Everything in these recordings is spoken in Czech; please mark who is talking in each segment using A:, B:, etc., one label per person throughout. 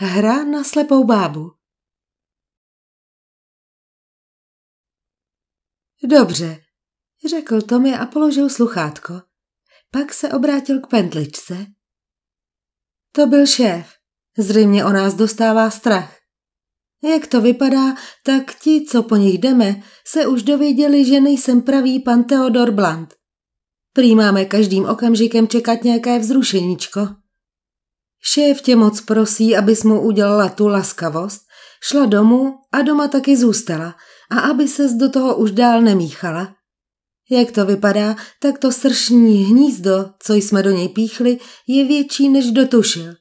A: Hra na slepou bábu. Dobře, řekl Tommy a položil sluchátko. Pak se obrátil k pentličce. To byl šéf. Zřejmě o nás dostává strach. Jak to vypadá, tak ti, co po nich jdeme, se už dověděli, že nejsem pravý pan Theodor Blant. Prý máme každým okamžikem čekat nějaké vzrušeníčko. Šéf tě moc prosí, abys mu udělala tu laskavost, šla domů a doma taky zůstala a aby ses do toho už dál nemíchala. Jak to vypadá, tak to sršní hnízdo, co jsme do něj píchli, je větší, než dotušil.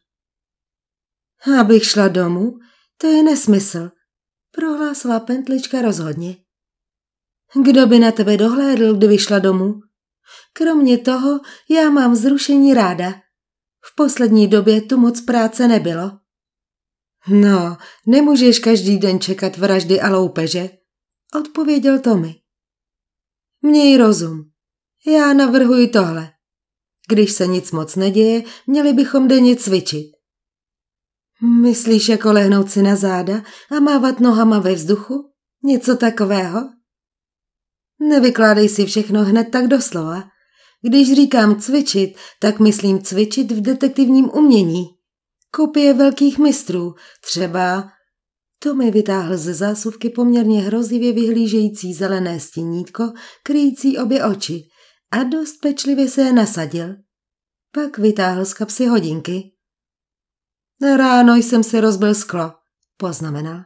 A: Abych šla domů? To je nesmysl, prohlásila pentlička rozhodně. Kdo by na tebe dohlédl, kdyby šla domů? Kromě toho, já mám zrušení ráda – v poslední době tu moc práce nebylo. No, nemůžeš každý den čekat vraždy a loupeže, odpověděl Tommy. Měj rozum. Já navrhuji tohle. Když se nic moc neděje, měli bychom denně cvičit. Myslíš jako lehnout si na záda a mávat nohama ve vzduchu? Něco takového? Nevykládej si všechno hned tak doslova. Když říkám cvičit, tak myslím cvičit v detektivním umění. Kopie velkých mistrů, třeba... To mi vytáhl ze zásuvky poměrně hrozivě vyhlížející zelené stínítko, kryjící obě oči, a dost pečlivě se je nasadil. Pak vytáhl z kapsy hodinky. Ráno jsem si rozbil sklo, poznamenal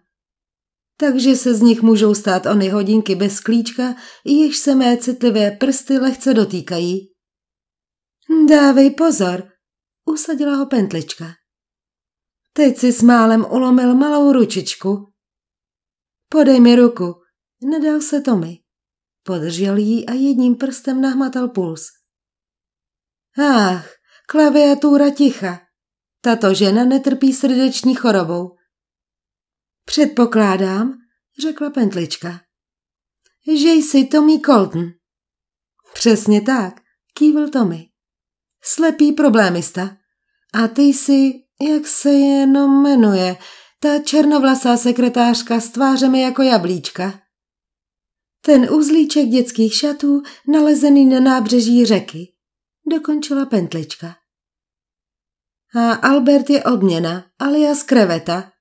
A: takže se z nich můžou stát ony hodinky bez klíčka, jež se mé citlivé prsty lehce dotýkají. Dávej pozor, usadila ho pentlička. Teď si s málem ulomil malou ručičku. Podej mi ruku, nedal se Tomi. Podržel ji a jedním prstem nahmatal puls. Ach, klaviatura ticha. Tato žena netrpí srdeční chorobou. Předpokládám, řekla Pentlička, že jsi Tommy Colton. Přesně tak, kývil Tommy. Slepý problémista. A ty jsi, jak se jenom jmenuje, ta černovlasá sekretářka s tvářemi jako jablíčka. Ten uzlíček dětských šatů nalezený na nábřeží řeky, dokončila pentlička. A Albert je odměna, alias kreveta,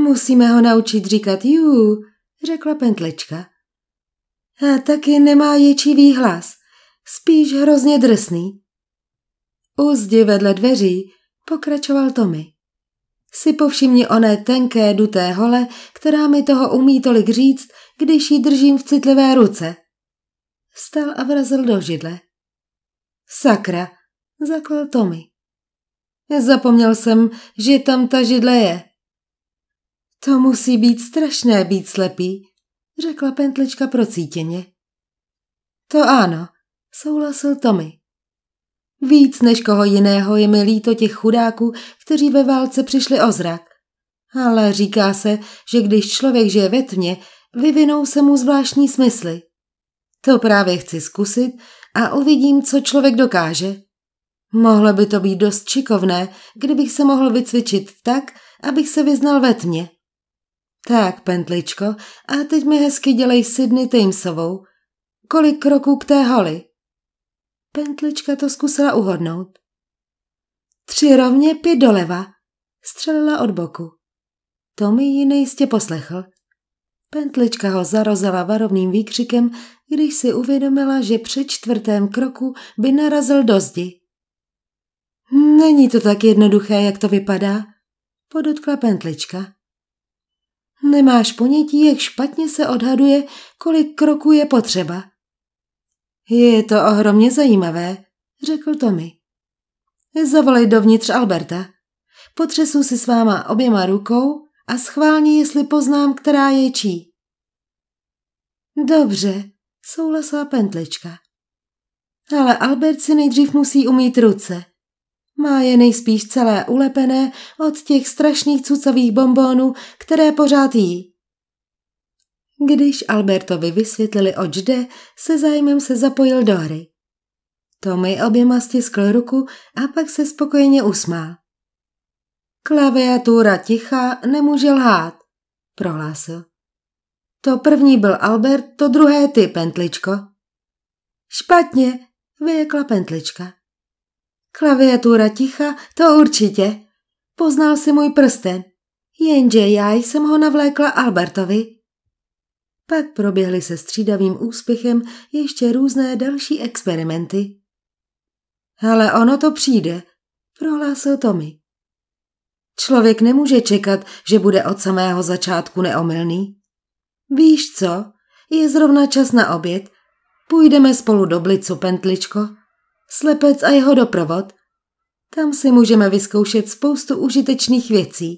A: Musíme ho naučit říkat jú, řekla pentlička. A taky nemá ječí hlas, spíš hrozně drsný. U zdi vedle dveří pokračoval Tommy. Si povšimni oné tenké duté hole, která mi toho umí tolik říct, když ji držím v citlivé ruce. Vstal a vrazil do židle. Sakra, zaklal Tommy. Zapomněl jsem, že tam ta židle je. To musí být strašné být slepý, řekla pentlička procítěně. To ano, souhlasil Tommy. Víc než koho jiného je mi líto těch chudáků, kteří ve válce přišli o zrak. Ale říká se, že když člověk žije ve tmě, vyvinou se mu zvláštní smysly. To právě chci zkusit a uvidím, co člověk dokáže. Mohlo by to být dost čikovné, kdybych se mohl vycvičit tak, abych se vyznal ve tmě. Tak, Pentličko, a teď mi hezky dělej Sydney Timesovou. Kolik kroků k té holi? Pentlička to zkusila uhodnout. Tři rovně, pět doleva. Střelila od boku. Tommy ji nejistě poslechl. Pentlička ho zarozala varovným výkřikem, když si uvědomila, že při čtvrtém kroku by narazil do zdi. Není to tak jednoduché, jak to vypadá, podotkla Pentlička. Nemáš ponětí, jak špatně se odhaduje, kolik kroků je potřeba. Je to ohromně zajímavé, řekl Tommy. Zavolej dovnitř Alberta. Potřesu si s váma oběma rukou a schválně, jestli poznám, která je čí. Dobře, souhlasila pentlička. Ale Albert si nejdřív musí umít ruce. Má je nejspíš celé ulepené od těch strašných cucových bombónů, které pořád jí. Když Albertovi vysvětlili, oč jde, se zájmem se zapojil do hry. Tommy oběma stiskl ruku a pak se spokojeně usmál. Klaviatura tichá nemůže lhát, prohlásil. To první byl Albert, to druhé ty, Pentličko. Špatně, vyjekla Pentlička. Klaviatura ticha, to určitě. Poznal si můj prsten. Jenže já jsem ho navlékla Albertovi. Pak proběhly se střídavým úspěchem ještě různé další experimenty. Ale ono to přijde, prohlásil Tommy. Člověk nemůže čekat, že bude od samého začátku neomylný. Víš co, je zrovna čas na oběd. Půjdeme spolu do blicu, pentličko. Slepec a jeho doprovod. Tam si můžeme vyzkoušet spoustu užitečných věcí.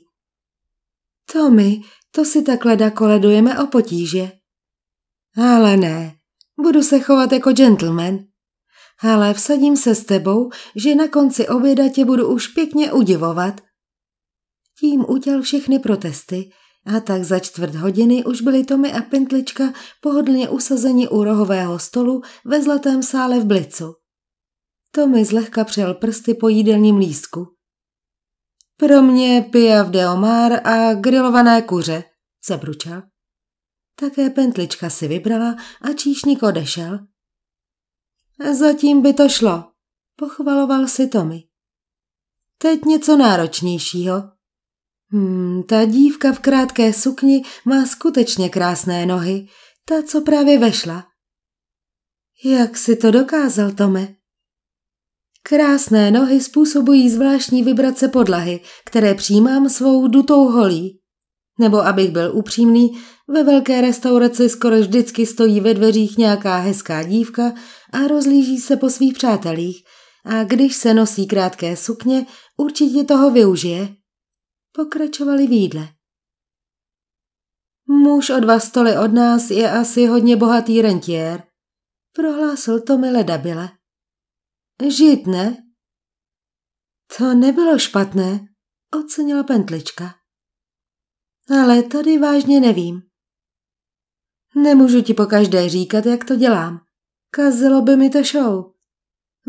A: Tommy, to si takhle koledujeme o potíže. Ale ne, budu se chovat jako gentleman. Ale vsadím se s tebou, že na konci oběda tě budu už pěkně udivovat. Tím uděl všechny protesty a tak za čtvrt hodiny už byli Tommy a Pintlička pohodlně usazeni u rohového stolu ve zlatém sále v Blicu. Tommy zlehka přel prsty po jídelním lístku. Pro mě pijav de omar a grilované kuře, zabručal. Také pentlička si vybrala a číšník odešel. Zatím by to šlo, pochvaloval si Tommy. Teď něco náročnějšího. Hmm, ta dívka v krátké sukni má skutečně krásné nohy, ta, co právě vešla. Jak si to dokázal, Tome? Krásné nohy způsobují zvláštní vibrace podlahy, které přijímám svou dutou holí. Nebo abych byl upřímný, ve velké restauraci skoro vždycky stojí ve dveřích nějaká hezká dívka a rozlíží se po svých přátelích. A když se nosí krátké sukně, určitě toho využije. Pokračovali v jídle. Muž o dva stoly od nás je asi hodně bohatý rentiér, prohlásil Tomile Dabile. Žít, ne? To nebylo špatné, ocenila pentlička. Ale tady vážně nevím. Nemůžu ti po každé říkat, jak to dělám. Kazilo by mi to show.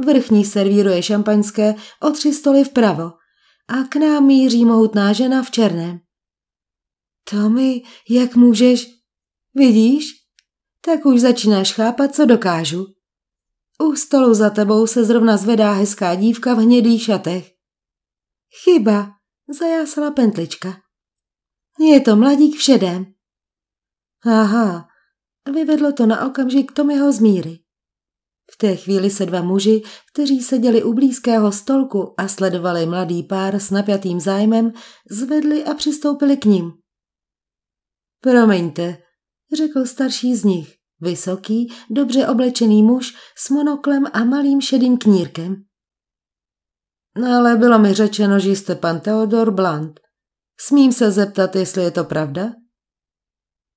A: Vrchní servíruje šampaňské o tři stoly vpravo a k nám míří mohutná žena v černém. Tomi, jak můžeš? Vidíš? Tak už začínáš chápat, co dokážu. U stolu za tebou se zrovna zvedá hezká dívka v hnědých šatech. Chyba, zajásala pentlička. Je to mladík všedem. Aha, vyvedlo to na okamžik Tomiho z míry. V té chvíli se dva muži, kteří seděli u blízkého stolku a sledovali mladý pár s napjatým zájmem, zvedli a přistoupili k ním. Promiňte, řekl starší z nich. Vysoký, dobře oblečený muž s monoklem a malým šedým knírkem. No ale bylo mi řečeno, že jste pan Theodor Blant. Smím se zeptat, jestli je to pravda?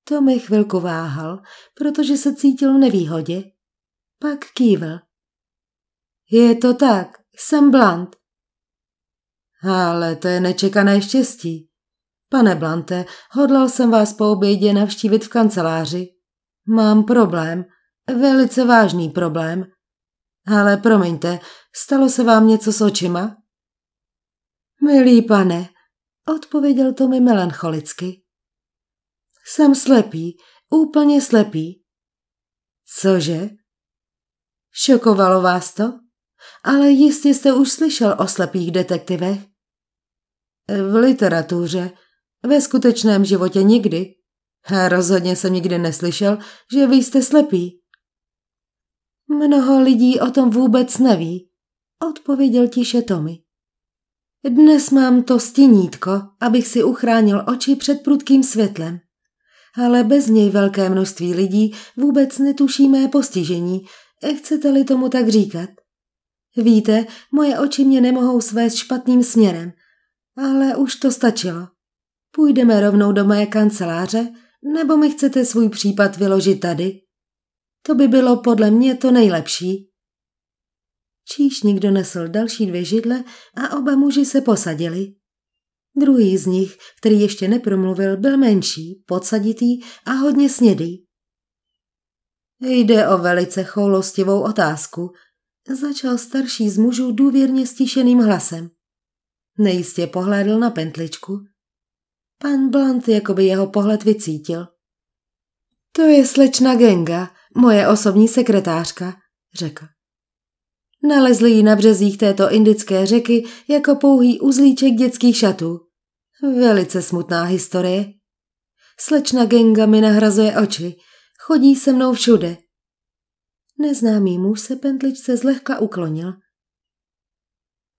A: To mi chvilku váhal, protože se cítil v nevýhodě. Pak kývil. Je to tak, jsem Blant. Ale to je nečekané štěstí. Pane Blante, hodlal jsem vás po obědě navštívit v kanceláři. Mám problém, velice vážný problém. Ale promiňte, stalo se vám něco s očima? Milý pane, odpověděl to mi melancholicky. Jsem slepý, úplně slepý. Cože? Šokovalo vás to? Ale jistě jste už slyšel o slepých detektivech. V literatuře, ve skutečném životě nikdy, Rozhodně jsem nikdy neslyšel, že vy jste slepý. Mnoho lidí o tom vůbec neví, odpověděl tiše Tommy. Dnes mám to stinítko, abych si uchránil oči před prudkým světlem. Ale bez něj velké množství lidí vůbec netuší mé postižení, chcete-li tomu tak říkat. Víte, moje oči mě nemohou svést špatným směrem, ale už to stačilo. Půjdeme rovnou do mé kanceláře nebo mi chcete svůj případ vyložit tady? To by bylo podle mě to nejlepší. Číšník donesl další dvě židle a oba muži se posadili. Druhý z nich, který ještě nepromluvil, byl menší, podsaditý a hodně snědý. Jde o velice choulostivou otázku, začal starší z mužů důvěrně stišeným hlasem. Nejistě pohlédl na pentličku. Pan Blunt jako by jeho pohled vycítil. To je slečna Genga, moje osobní sekretářka, řekl. Nalezli ji na březích této indické řeky jako pouhý uzlíček dětských šatů. Velice smutná historie. Slečna Genga mi nahrazuje oči, chodí se mnou všude. Neznámý muž se pentličce zlehka uklonil.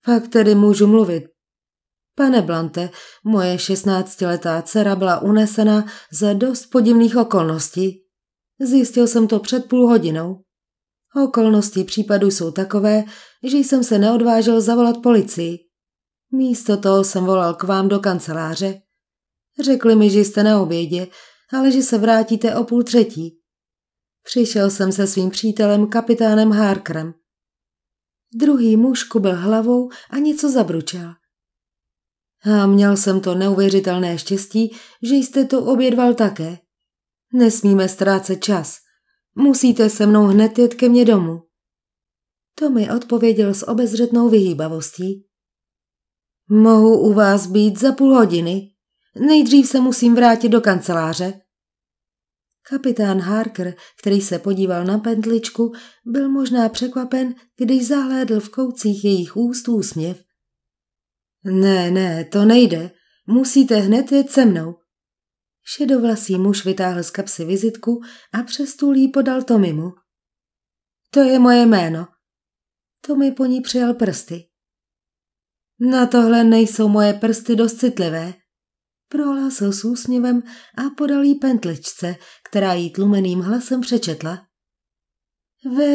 A: Pak tedy můžu mluvit, Pane Blante, moje šestnáctiletá dcera byla unesena za dost podivných okolností. Zjistil jsem to před půl hodinou. Okolnosti případu jsou takové, že jsem se neodvážil zavolat policii. Místo toho jsem volal k vám do kanceláře. Řekli mi, že jste na obědě, ale že se vrátíte o půl třetí. Přišel jsem se svým přítelem kapitánem Harkrem. Druhý mužku byl hlavou a něco zabručel. A měl jsem to neuvěřitelné štěstí, že jste to obědval také. Nesmíme ztrácet čas. Musíte se mnou hned jet ke mně domů. To mi odpověděl s obezřetnou vyhýbavostí. Mohu u vás být za půl hodiny. Nejdřív se musím vrátit do kanceláře. Kapitán Harker, který se podíval na pendličku, byl možná překvapen, když zahlédl v koucích jejich úst úsměv. Ne, ne, to nejde. Musíte hned jít se mnou. Šedovlasý muž vytáhl z kapsy vizitku a přes tu jí podal Tomimu. To je moje jméno. Tomi po ní přijal prsty. Na tohle nejsou moje prsty dost citlivé, prohlásil s úsměvem a podal jí pentličce, která jí tlumeným hlasem přečetla.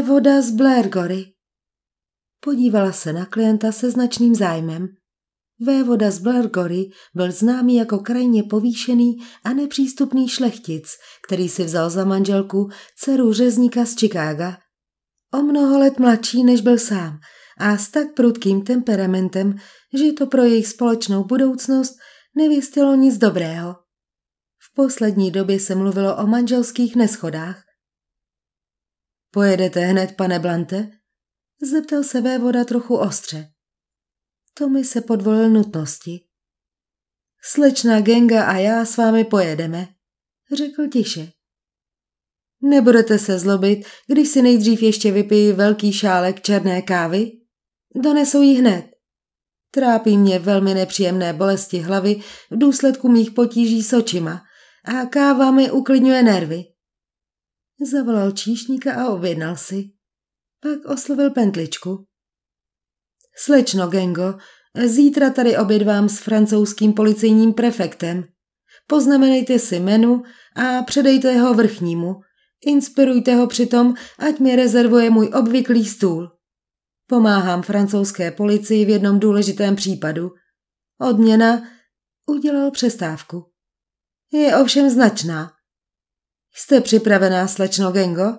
A: voda z Blairgory. Podívala se na klienta se značným zájmem. Vévoda z Blergory byl známý jako krajně povýšený a nepřístupný šlechtic, který si vzal za manželku dceru řezníka z Chicaga. O mnoho let mladší než byl sám a s tak prudkým temperamentem, že to pro jejich společnou budoucnost nevěstilo nic dobrého. V poslední době se mluvilo o manželských neschodách. Pojedete hned, pane Blante? Zeptal se vévoda trochu ostře. Tommy se podvolil nutnosti. Slečna Genga a já s vámi pojedeme, řekl tiše. Nebudete se zlobit, když si nejdřív ještě vypiju velký šálek černé kávy? Donesou ji hned. Trápí mě velmi nepříjemné bolesti hlavy v důsledku mých potíží s očima a káva mi uklidňuje nervy. Zavolal číšníka a objednal si. Pak oslovil pentličku. Slečno Gengo, zítra tady obědvám s francouzským policejním prefektem. Poznamenejte si menu a předejte ho vrchnímu. Inspirujte ho přitom, ať mi rezervuje můj obvyklý stůl. Pomáhám francouzské policii v jednom důležitém případu. Odměna udělal přestávku. Je ovšem značná. Jste připravená, slečno Gengo?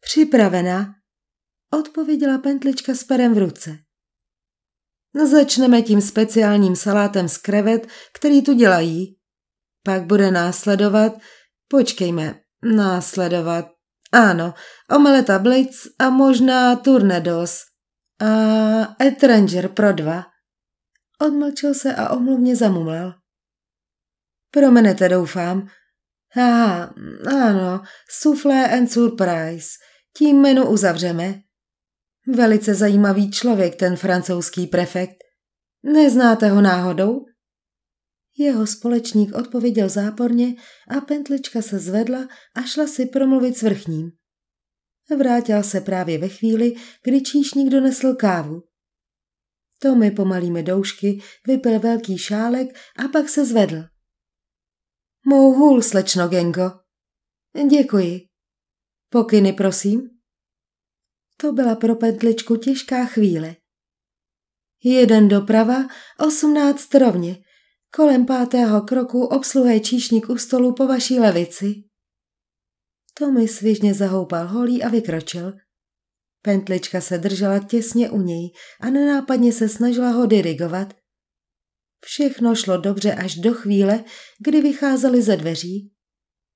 A: Připravená, Odpověděla pentlička s perem v ruce. No, začneme tím speciálním salátem z krevet, který tu dělají. Pak bude následovat, počkejme, následovat, ano, omeleta blitz a možná turnedos. A etranger pro dva. Odmlčil se a omluvně zamumlal. Promenete, doufám. Aha, ano, soufflé and surprise. Tím menu uzavřeme. Velice zajímavý člověk ten francouzský prefekt. Neznáte ho náhodou? Jeho společník odpověděl záporně a pentlička se zvedla a šla si promluvit s vrchním. Vrátil se právě ve chvíli, kdy číšník donesl kávu. Tomy pomalými doušky vypil velký šálek a pak se zvedl. Mou hůl, slečno Genko. Děkuji. Pokyny, prosím. To byla pro Pentličku těžká chvíle. Jeden doprava, osmnáct rovně. Kolem pátého kroku obsluhuje číšník u stolu po vaší levici. Tommy svižně zahoupal holí a vykročil. Pentlička se držela těsně u něj a nenápadně se snažila ho dirigovat. Všechno šlo dobře až do chvíle, kdy vycházeli ze dveří.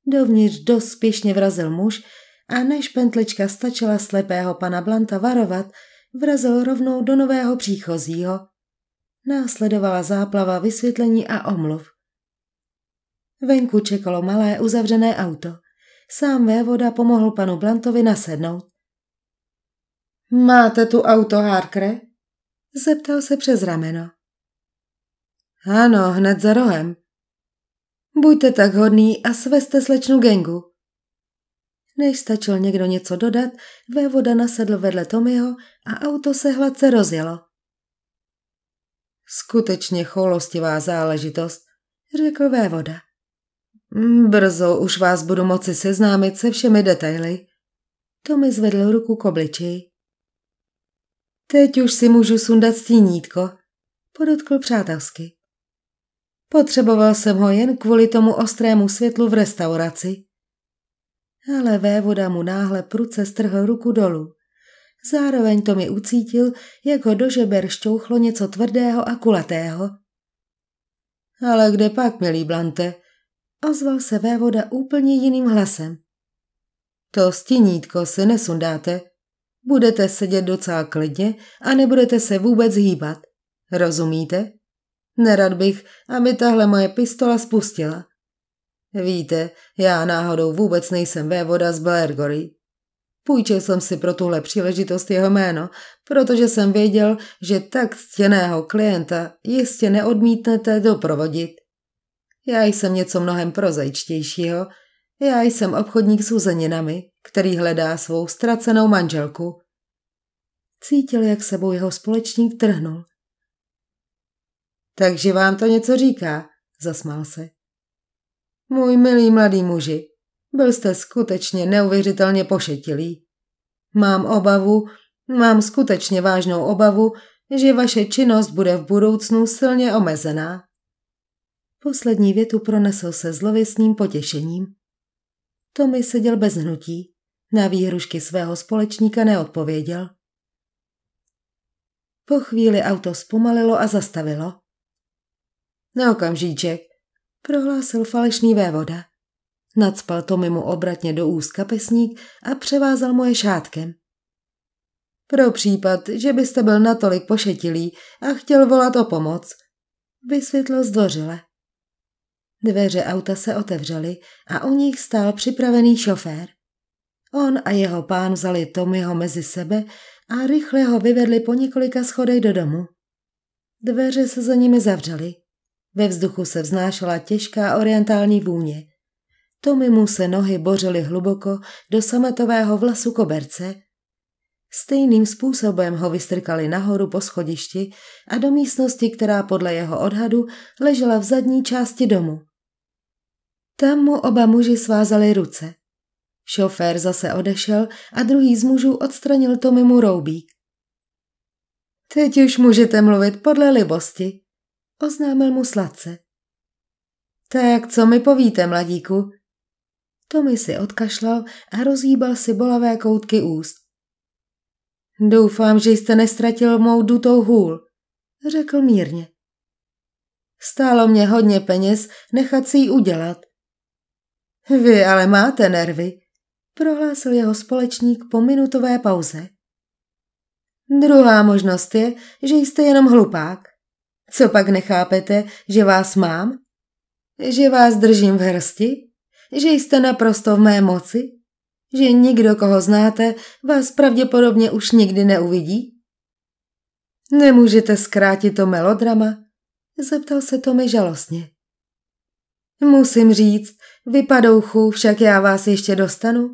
A: Dovnitř dospěšně vrazil muž, a než pentlička stačila slepého pana Blanta varovat, vrazil rovnou do nového příchozího. Následovala záplava vysvětlení a omluv. Venku čekalo malé uzavřené auto. Sám vévoda pomohl panu Blantovi nasednout. Máte tu auto, Harkre? Zeptal se přes rameno. Ano, hned za rohem. Buďte tak hodný a sveste slečnu gengu. Než stačil někdo něco dodat, vévoda nasedl vedle Tomyho a auto se hladce rozjelo. Skutečně choulostivá záležitost, řekl vévoda. Brzo už vás budu moci seznámit se všemi detaily. Tomi zvedl ruku k obličeji. Teď už si můžu sundat stínítko, podotkl přátelsky. Potřeboval jsem ho jen kvůli tomu ostrému světlu v restauraci ale vévoda mu náhle pruce strhl ruku dolů. Zároveň to mi ucítil, jak ho do žeber šťouchlo něco tvrdého a kulatého. Ale kde pak, milý Blante? Ozval se vévoda úplně jiným hlasem. To stinítko si nesundáte. Budete sedět docela klidně a nebudete se vůbec hýbat. Rozumíte? Nerad bych, aby tahle moje pistola spustila. Víte, já náhodou vůbec nejsem vévoda z Blairgory. Půjčil jsem si pro tuhle příležitost jeho jméno, protože jsem věděl, že tak ctěného klienta jistě neodmítnete doprovodit. Já jsem něco mnohem prozajčtějšího. Já jsem obchodník s uzeninami, který hledá svou ztracenou manželku. Cítil, jak sebou jeho společník trhnul. Takže vám to něco říká, zasmál se. Můj milý mladý muži, byl jste skutečně neuvěřitelně pošetilý. Mám obavu, mám skutečně vážnou obavu, že vaše činnost bude v budoucnu silně omezená. Poslední větu pronesl se zlověsným potěšením. Tommy seděl bez hnutí. Na výhrušky svého společníka neodpověděl. Po chvíli auto zpomalilo a zastavilo. Na no, okamžíček prohlásil falešný vévoda. Nadspal Tomi mu obratně do úst kapesník a převázal moje šátkem. Pro případ, že byste byl natolik pošetilý a chtěl volat o pomoc, vysvětlil zdvořile. Dveře auta se otevřely a u nich stál připravený šofér. On a jeho pán vzali Tomyho mezi sebe a rychle ho vyvedli po několika schodech do domu. Dveře se za nimi zavřely. Ve vzduchu se vznášela těžká orientální vůně. mu se nohy bořily hluboko do sametového vlasu koberce. Stejným způsobem ho vystrkali nahoru po schodišti a do místnosti, která podle jeho odhadu ležela v zadní části domu. Tam mu oba muži svázali ruce. Šofér zase odešel a druhý z mužů odstranil Tomimu roubík. Teď už můžete mluvit podle libosti, oznámil mu sladce. Tak co mi povíte, mladíku? Tommy si odkašlal a rozhýbal si bolavé koutky úst. Doufám, že jste nestratil mou dutou hůl, řekl mírně. Stálo mě hodně peněz nechat si ji udělat. Vy ale máte nervy, prohlásil jeho společník po minutové pauze. Druhá možnost je, že jste jenom hlupák. Co pak nechápete, že vás mám? Že vás držím v hrsti? Že jste naprosto v mé moci? Že nikdo, koho znáte, vás pravděpodobně už nikdy neuvidí? Nemůžete zkrátit to melodrama? Zeptal se Tomi žalostně. Musím říct, vypadouchu, však já vás ještě dostanu.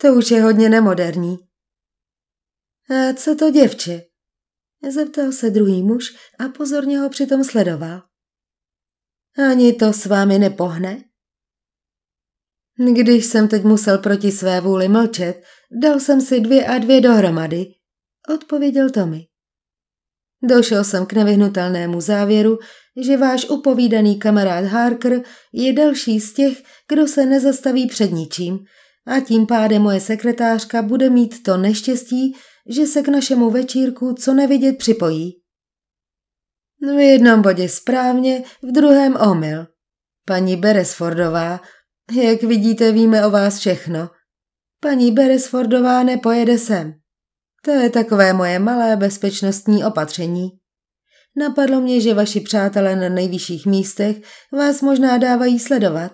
A: To už je hodně nemoderní. A co to děvče? Zeptal se druhý muž a pozorně ho přitom sledoval. Ani to s vámi nepohne? Když jsem teď musel proti své vůli mlčet, dal jsem si dvě a dvě dohromady, odpověděl Tommy. Došel jsem k nevyhnutelnému závěru, že váš upovídaný kamarád Harker je další z těch, kdo se nezastaví před ničím a tím pádem moje sekretářka bude mít to neštěstí, že se k našemu večírku co nevidět připojí. V jednom bodě správně, v druhém omyl. Paní Beresfordová, jak vidíte, víme o vás všechno. Paní Beresfordová nepojede sem. To je takové moje malé bezpečnostní opatření. Napadlo mě, že vaši přátelé na nejvyšších místech vás možná dávají sledovat.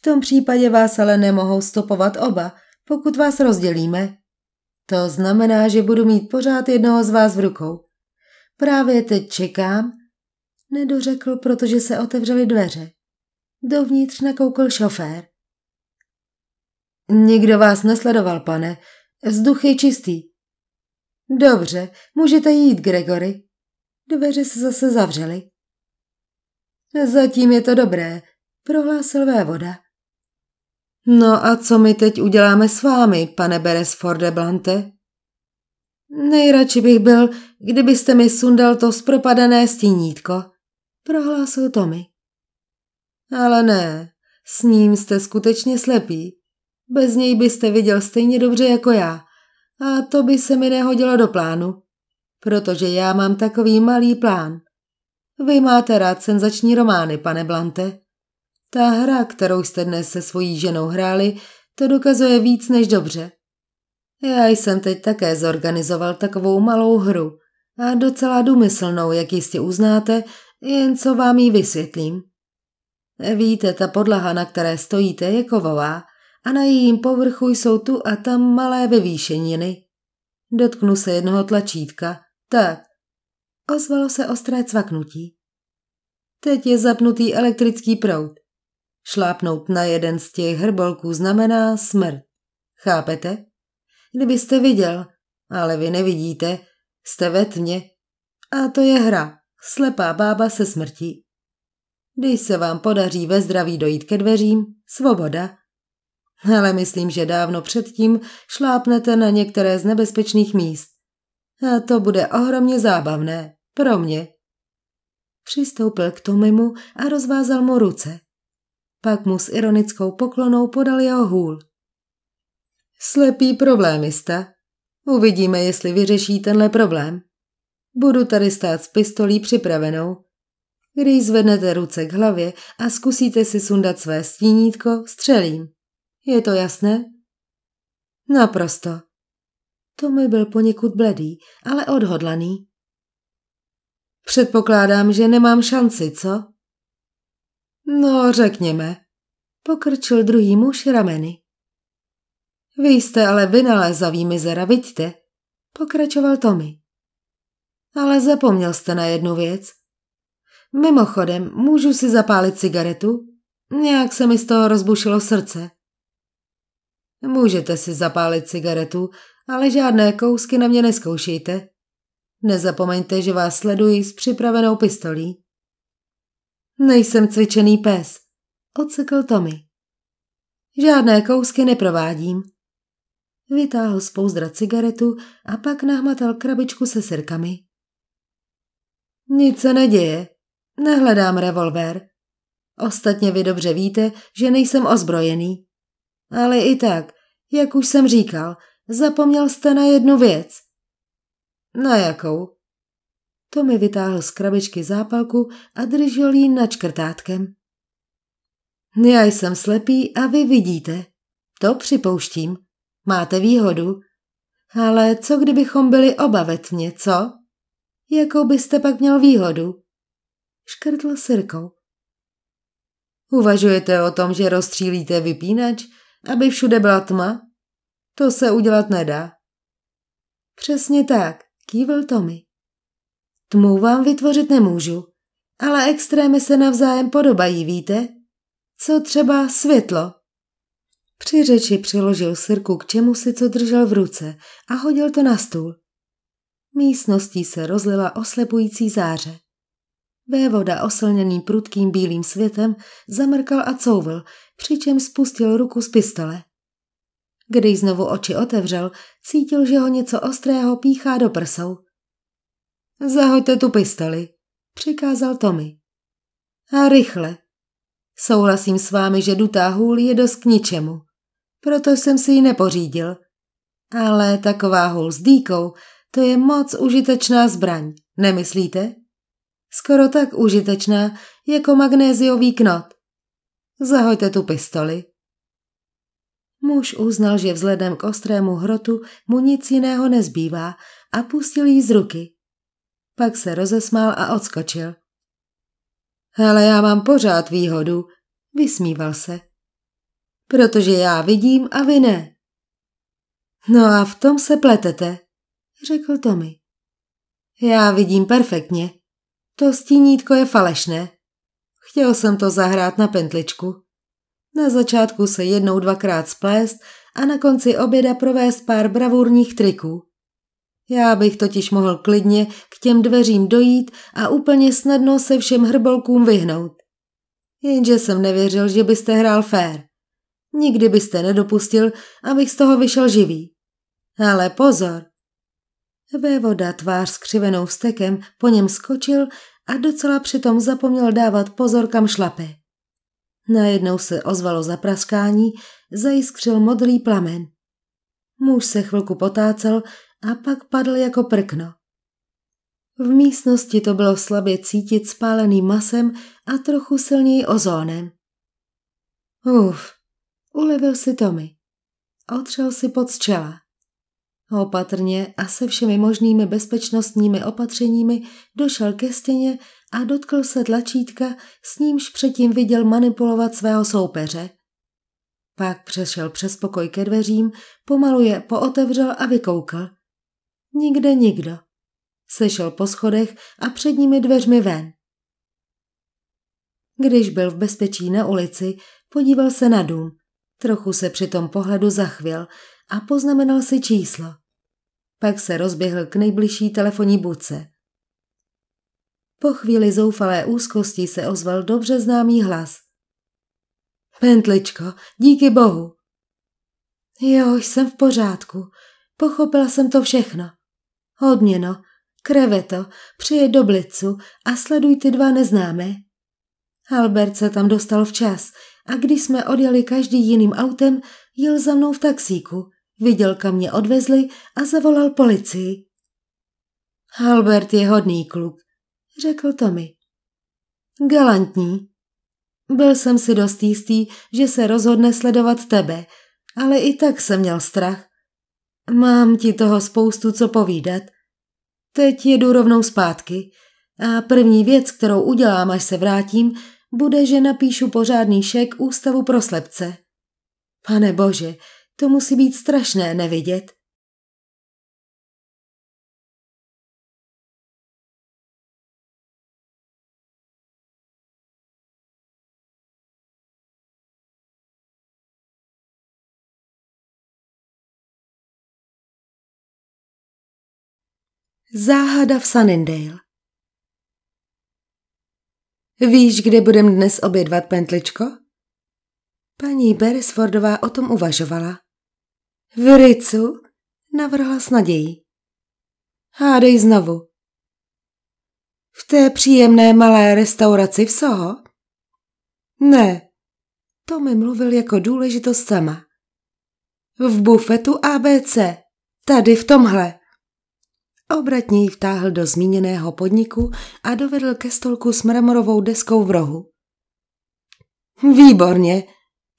A: V tom případě vás ale nemohou stopovat oba, pokud vás rozdělíme. To znamená, že budu mít pořád jednoho z vás v rukou. Právě teď čekám, nedořekl, protože se otevřely dveře. Dovnitř nakoukl šofér. Nikdo vás nesledoval, pane. Vzduch je čistý. Dobře, můžete jít, Gregory. Dveře se zase zavřely. Zatím je to dobré, prohlásil vévoda. No a co my teď uděláme s vámi, pane Beresforde Blante? Nejradši bych byl, kdybyste mi sundal to zpropadané stínítko, prohlásil Tommy. Ale ne, s ním jste skutečně slepí. Bez něj byste viděl stejně dobře jako já. A to by se mi nehodilo do plánu, protože já mám takový malý plán. Vy máte rád senzační romány, pane Blante. Ta hra, kterou jste dnes se svojí ženou hráli, to dokazuje víc než dobře. Já jsem teď také zorganizoval takovou malou hru a docela důmyslnou, jak jistě uznáte, jen co vám ji vysvětlím. Víte, ta podlaha, na které stojíte, je kovová a na jejím povrchu jsou tu a tam malé vyvýšeniny. Dotknu se jednoho tlačítka. Tak. Ozvalo se ostré cvaknutí. Teď je zapnutý elektrický proud. Šlápnout na jeden z těch hrbolků znamená smrt. Chápete? Kdybyste viděl, ale vy nevidíte, jste ve tmě. A to je hra. Slepá bába se smrtí. Když se vám podaří ve zdraví dojít ke dveřím, svoboda. Ale myslím, že dávno předtím šlápnete na některé z nebezpečných míst. A to bude ohromně zábavné. Pro mě. Přistoupil k Tomimu a rozvázal mu ruce. Pak mu s ironickou poklonou podal jeho hůl. Slepý problémista. Uvidíme, jestli vyřeší tenhle problém. Budu tady stát s pistolí připravenou. Když zvednete ruce k hlavě a zkusíte si sundat své stínítko, střelím. Je to jasné? Naprosto. Tommy byl poněkud bledý, ale odhodlaný. Předpokládám, že nemám šanci, co? No, řekněme, pokrčil druhý muž rameny. Vy jste ale vynalézavý mizera, vidíte, pokračoval Tommy. Ale zapomněl jste na jednu věc. Mimochodem, můžu si zapálit cigaretu? Nějak se mi z toho rozbušilo srdce. Můžete si zapálit cigaretu, ale žádné kousky na mě neskoušejte. Nezapomeňte, že vás sleduji s připravenou pistolí. Nejsem cvičený pes, odsekl Tommy. Žádné kousky neprovádím. Vytáhl z pouzdra cigaretu a pak nahmatal krabičku se sirkami. Nic se neděje. Nehledám revolver. Ostatně vy dobře víte, že nejsem ozbrojený. Ale i tak, jak už jsem říkal, zapomněl jste na jednu věc. Na jakou? To mi vytáhl z krabičky zápalku a držel ji čkrtátkem. Já jsem slepý a vy vidíte. To připouštím. Máte výhodu. Ale co kdybychom byli oba ve tmě, co? Jakou byste pak měl výhodu? Škrtl sirkou. Uvažujete o tom, že rozstřílíte vypínač, aby všude byla tma? To se udělat nedá. Přesně tak, kývil Tommy. Tmu vám vytvořit nemůžu, ale extrémy se navzájem podobají, víte? Co třeba světlo? Při řeči přiložil sirku k čemu si, co držel v ruce a hodil to na stůl. Místností se rozlila oslepující záře. Vévoda, oslněný prudkým bílým světem, zamrkal a couvil, přičem spustil ruku z pistole. Když znovu oči otevřel, cítil, že ho něco ostrého píchá do prsou. Zahoďte tu pistoli, přikázal Tommy. A rychle. Souhlasím s vámi, že dutá hůl je dost k ničemu. Proto jsem si ji nepořídil. Ale taková hůl s dýkou, to je moc užitečná zbraň, nemyslíte? Skoro tak užitečná jako magnéziový knot. Zahoďte tu pistoli. Muž uznal, že vzhledem k ostrému hrotu mu nic jiného nezbývá a pustil ji z ruky. Pak se rozesmál a odskočil. Ale já mám pořád výhodu, vysmíval se. Protože já vidím a vy ne. No a v tom se pletete, řekl Tommy. Já vidím perfektně. To stínítko je falešné. Chtěl jsem to zahrát na pentličku. Na začátku se jednou dvakrát splést a na konci oběda provést pár bravurních triků. Já bych totiž mohl klidně k těm dveřím dojít a úplně snadno se všem hrbolkům vyhnout. Jenže jsem nevěřil, že byste hrál fér. Nikdy byste nedopustil, abych z toho vyšel živý. Ale pozor! Vévoda tvář skřivenou vstekem po něm skočil a docela přitom zapomněl dávat pozor, kam šlape. Najednou se ozvalo zapraskání, zajiskřil modrý plamen. Muž se chvilku potácel a pak padl jako prkno. V místnosti to bylo slabě cítit spáleným masem a trochu silněji ozónem. Uf, ulevil si Tommy. Otřel si pod čela. Opatrně a se všemi možnými bezpečnostními opatřeními došel ke stěně a dotkl se tlačítka, s nímž předtím viděl manipulovat svého soupeře. Pak přešel přes pokoj ke dveřím, pomalu je pootevřel a vykoukal – Nikde nikdo. Slyšel po schodech a předními dveřmi ven. Když byl v bezpečí na ulici, podíval se na dům. Trochu se při tom pohledu zachvěl a poznamenal si číslo. Pak se rozběhl k nejbližší telefonní buce. Po chvíli zoufalé úzkosti se ozval dobře známý hlas. Pentličko, díky bohu. Jo, jsem v pořádku. Pochopila jsem to všechno. Hodněno, kreveto, přijed do blicu a sleduj ty dva neznámé. Albert se tam dostal včas a když jsme odjeli každý jiným autem, jel za mnou v taxíku. Viděl, kam mě odvezli a zavolal policii. Albert je hodný kluk, řekl Tommy. Galantní. Byl jsem si dost jistý, že se rozhodne sledovat tebe, ale i tak jsem měl strach. Mám ti toho spoustu co povídat. Teď jedu rovnou zpátky a první věc, kterou udělám, až se vrátím, bude, že napíšu pořádný šek Ústavu pro slepce. Pane bože, to musí být strašné nevidět. Záhada v Sunnendale. Víš, kde budem dnes obědvat, Pentličko? Paní Beresfordová o tom uvažovala. V Ricu? Navrhla s nadějí. Hádej znovu. V té příjemné malé restauraci v Soho? Ne. To mi mluvil jako důležitost sama. V bufetu ABC. Tady v tomhle. Obratně ji vtáhl do zmíněného podniku a dovedl ke stolku s mramorovou deskou v rohu. Výborně,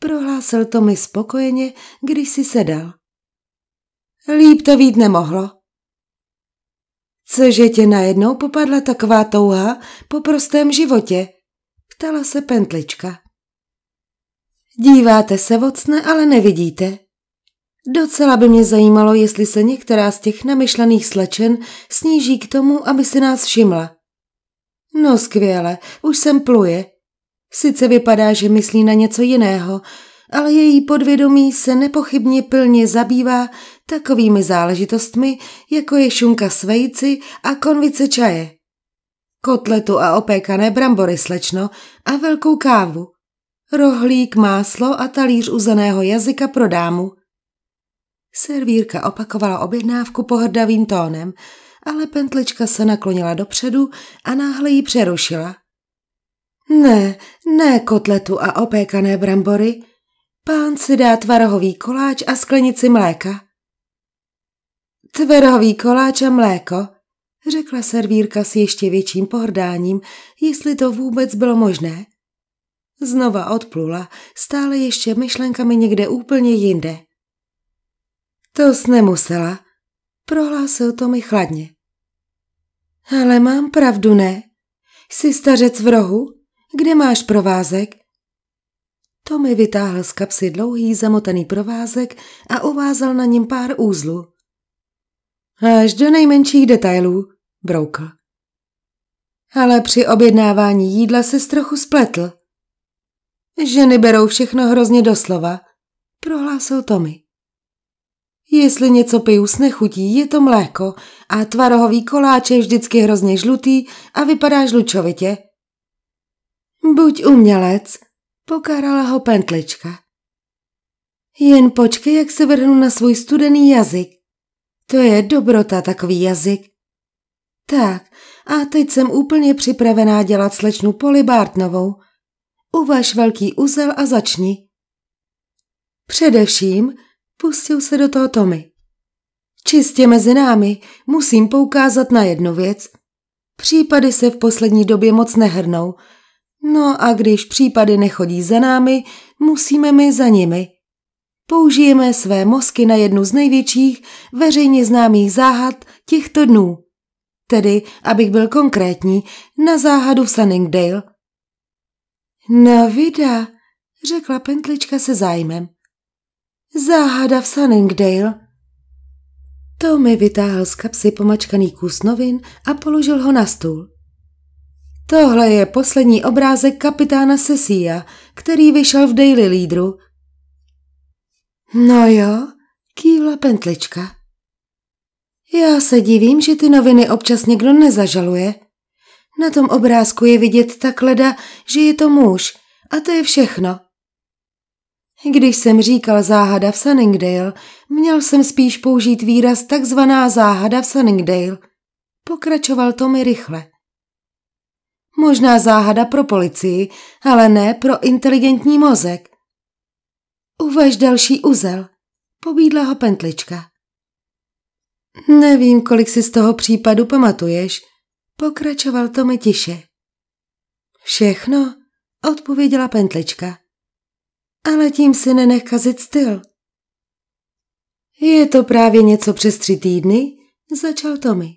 A: prohlásil Tommy spokojeně, když si sedal. Líp to vít nemohlo. Cože tě najednou popadla taková touha po prostém životě? Ptala se pentlička. Díváte se vocne, ale nevidíte. Docela by mě zajímalo, jestli se některá z těch namyšlených slečen sníží k tomu, aby si nás všimla. No skvěle, už jsem pluje. Sice vypadá, že myslí na něco jiného, ale její podvědomí se nepochybně plně zabývá takovými záležitostmi, jako je šunka s vejci a konvice čaje. Kotletu a opékané brambory slečno a velkou kávu. Rohlík, máslo a talíř uzeného jazyka pro dámu – Servírka opakovala objednávku pohrdavým tónem, ale pentlička se naklonila dopředu a náhle ji přerušila. Ne, ne kotletu a opékané brambory. Pán si dá tvarohový koláč a sklenici mléka. Tvarohový koláč a mléko, řekla servírka s ještě větším pohrdáním, jestli to vůbec bylo možné. Znova odplula, stále ještě myšlenkami někde úplně jinde. To jsi nemusela, prohlásil Tommy chladně. Ale mám pravdu, ne? Jsi stařec v rohu? Kde máš provázek? Tommy vytáhl z kapsy dlouhý zamotaný provázek a uvázal na něm pár úzlů. Až do nejmenších detailů, broukl. Ale při objednávání jídla se trochu spletl. Ženy berou všechno hrozně doslova, prohlásil Tommy. Jestli něco piju s nechutí, je to mléko a tvarohový koláč je vždycky hrozně žlutý a vypadá žlučovitě. Buď umělec, pokárala ho pentlička. Jen počkej, jak se vrhnu na svůj studený jazyk. To je dobrota takový jazyk. Tak, a teď jsem úplně připravená dělat slečnu Poli Bartnovou. Uvaž velký úzel a začni. Především Pustil se do toho Tommy. Čistě mezi námi musím poukázat na jednu věc. Případy se v poslední době moc nehrnou. No a když případy nechodí za námi, musíme my za nimi. Použijeme své mozky na jednu z největších veřejně známých záhad těchto dnů. Tedy, abych byl konkrétní, na záhadu v Sunningdale. No řekla pentlička se zájmem. Záhada v Sunningdale. Tommy vytáhl z kapsy pomačkaný kus novin a položil ho na stůl. Tohle je poslední obrázek kapitána Sesia, který vyšel v Daily Leaderu. No jo, kývla pentlička. Já se divím, že ty noviny občas někdo nezažaluje. Na tom obrázku je vidět tak leda, že je to muž a to je všechno. Když jsem říkal záhada v Sunningdale, měl jsem spíš použít výraz takzvaná záhada v Sunningdale. Pokračoval mi rychle. Možná záhada pro policii, ale ne pro inteligentní mozek. Uvaž další uzel, pobídla ho pentlička. Nevím, kolik si z toho případu pamatuješ, pokračoval mi tiše. Všechno, odpověděla pentlička ale tím si nenech kazit styl. Je to právě něco přes tři týdny, začal Tommy.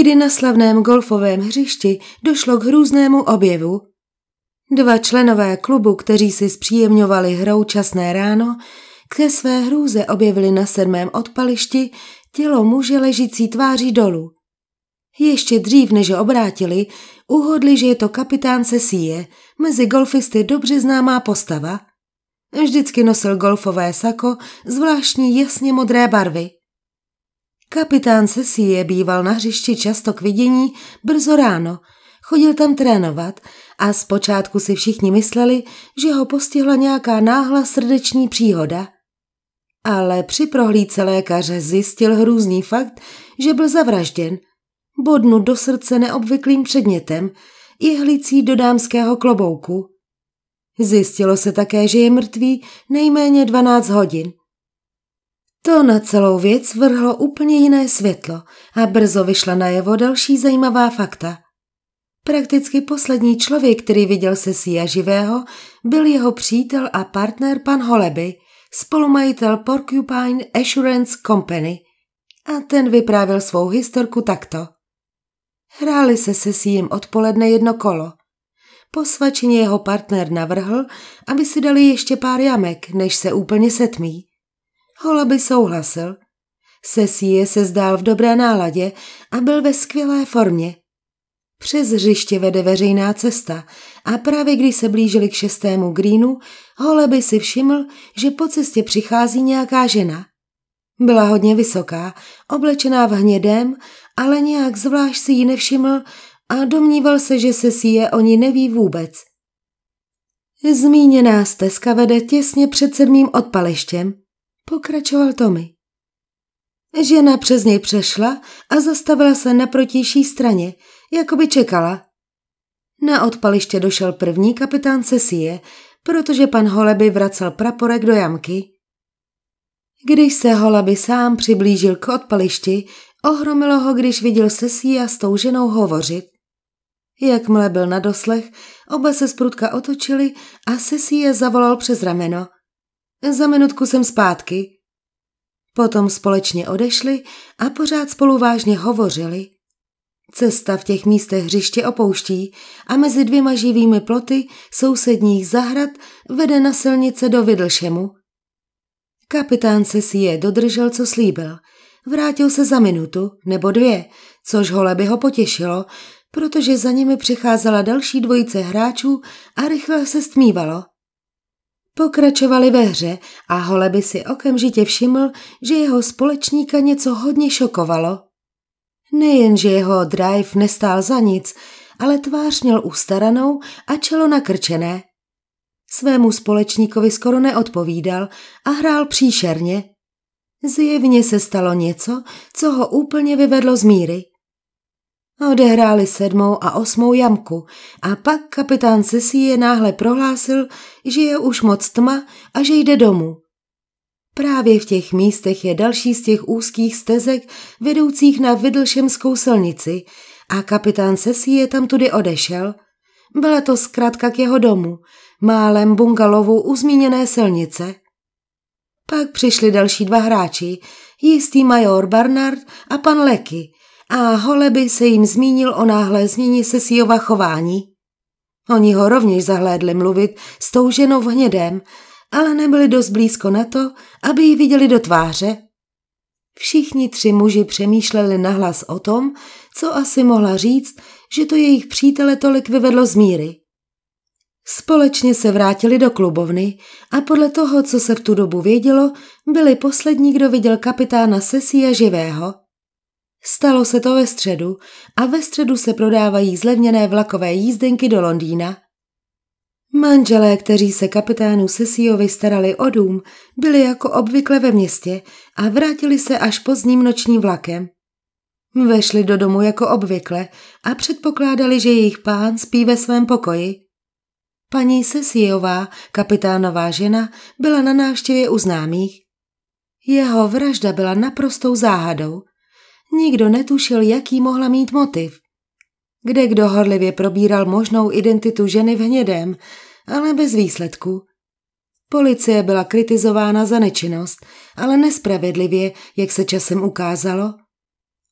A: Kdy na slavném golfovém hřišti došlo k hrůznému objevu. Dva členové klubu, kteří si zpříjemňovali hrou časné ráno, ke své hrůze objevili na sedmém odpališti tělo muže ležící tváří dolů. Ještě dřív, než ho obrátili, uhodli, že je to kapitán Sesie, mezi golfisty dobře známá postava. Vždycky nosil golfové sako zvláštní jasně modré barvy. Kapitán Sesie býval na hřišti často k vidění brzo ráno, chodil tam trénovat a zpočátku si všichni mysleli, že ho postihla nějaká náhla srdeční příhoda. Ale při prohlídce lékaře zjistil hrůzný fakt, že byl zavražděn – bodnu do srdce neobvyklým předmětem, jehlicí do dámského klobouku. Zjistilo se také, že je mrtvý nejméně 12 hodin. To na celou věc vrhlo úplně jiné světlo a brzo vyšla najevo další zajímavá fakta. Prakticky poslední člověk, který viděl se Sia živého, byl jeho přítel a partner pan Holeby, spolumajitel Porcupine Assurance Company. A ten vyprávěl svou historku takto. Hráli se se sím odpoledne jedno kolo. Po svačině jeho partner navrhl, aby si dali ještě pár jamek, než se úplně setmí. by souhlasil. Sesie se zdál v dobré náladě a byl ve skvělé formě. Přes hřiště vede veřejná cesta a právě když se blížili k šestému greenu, Holeby si všiml, že po cestě přichází nějaká žena – byla hodně vysoká, oblečená v hnědém, ale nějak zvlášť si ji nevšiml a domníval se, že se si je o ní neví vůbec. Zmíněná stezka vede těsně před sedmým odpalištěm, pokračoval Tommy. Žena přes něj přešla a zastavila se na protější straně, jako by čekala. Na odpaliště došel první kapitán Cesie, protože pan Holeby vracel praporek do jamky. Když se Holaby sám přiblížil k odpališti, ohromilo ho, když viděl a s tou ženou hovořit. Jakmile byl na doslech, oba se z prutka otočili a je zavolal přes rameno. Za minutku jsem zpátky. Potom společně odešli a pořád spolu vážně hovořili. Cesta v těch místech hřiště opouští a mezi dvěma živými ploty sousedních zahrad vede na silnice do Vidlšemu – Kapitán se je dodržel, co slíbil. Vrátil se za minutu nebo dvě, což by ho potěšilo, protože za nimi přicházela další dvojice hráčů a rychle se stmívalo. Pokračovali ve hře a Holeby si okamžitě všiml, že jeho společníka něco hodně šokovalo. Nejenže jeho drive nestál za nic, ale tvář měl ustaranou a čelo nakrčené. Svému společníkovi skoro neodpovídal a hrál příšerně. Zjevně se stalo něco, co ho úplně vyvedlo z míry. Odehráli sedmou a osmou jamku a pak kapitán je náhle prohlásil, že je už moc tma a že jde domů. Právě v těch místech je další z těch úzkých stezek vedoucích na Vidlšemskou silnici a kapitán je tam tudy odešel. Byla to zkrátka k jeho domu málem bungalovu u zmíněné silnice. Pak přišli další dva hráči, jistý major Barnard a pan Leky, a Holeby se jim zmínil o náhlé změně Sesíova chování. Oni ho rovněž zahlédli mluvit s tou ženou v hnědém, ale nebyli dost blízko na to, aby ji viděli do tváře. Všichni tři muži přemýšleli nahlas o tom, co asi mohla říct, že to jejich přítele tolik vyvedlo z míry. Společně se vrátili do klubovny a podle toho, co se v tu dobu vědělo, byli poslední, kdo viděl kapitána Sesia živého. Stalo se to ve středu a ve středu se prodávají zlevněné vlakové jízdenky do Londýna. Manželé, kteří se kapitánu Sesiovi starali o dům, byli jako obvykle ve městě a vrátili se až pozdním nočním vlakem. Vešli do domu jako obvykle a předpokládali, že jejich pán spí ve svém pokoji. Paní Sesijová, kapitánová žena, byla na návštěvě u známých. Jeho vražda byla naprostou záhadou. Nikdo netušil, jaký mohla mít motiv. Kde kdo horlivě probíral možnou identitu ženy v hnědém, ale bez výsledku. Policie byla kritizována za nečinnost, ale nespravedlivě, jak se časem ukázalo –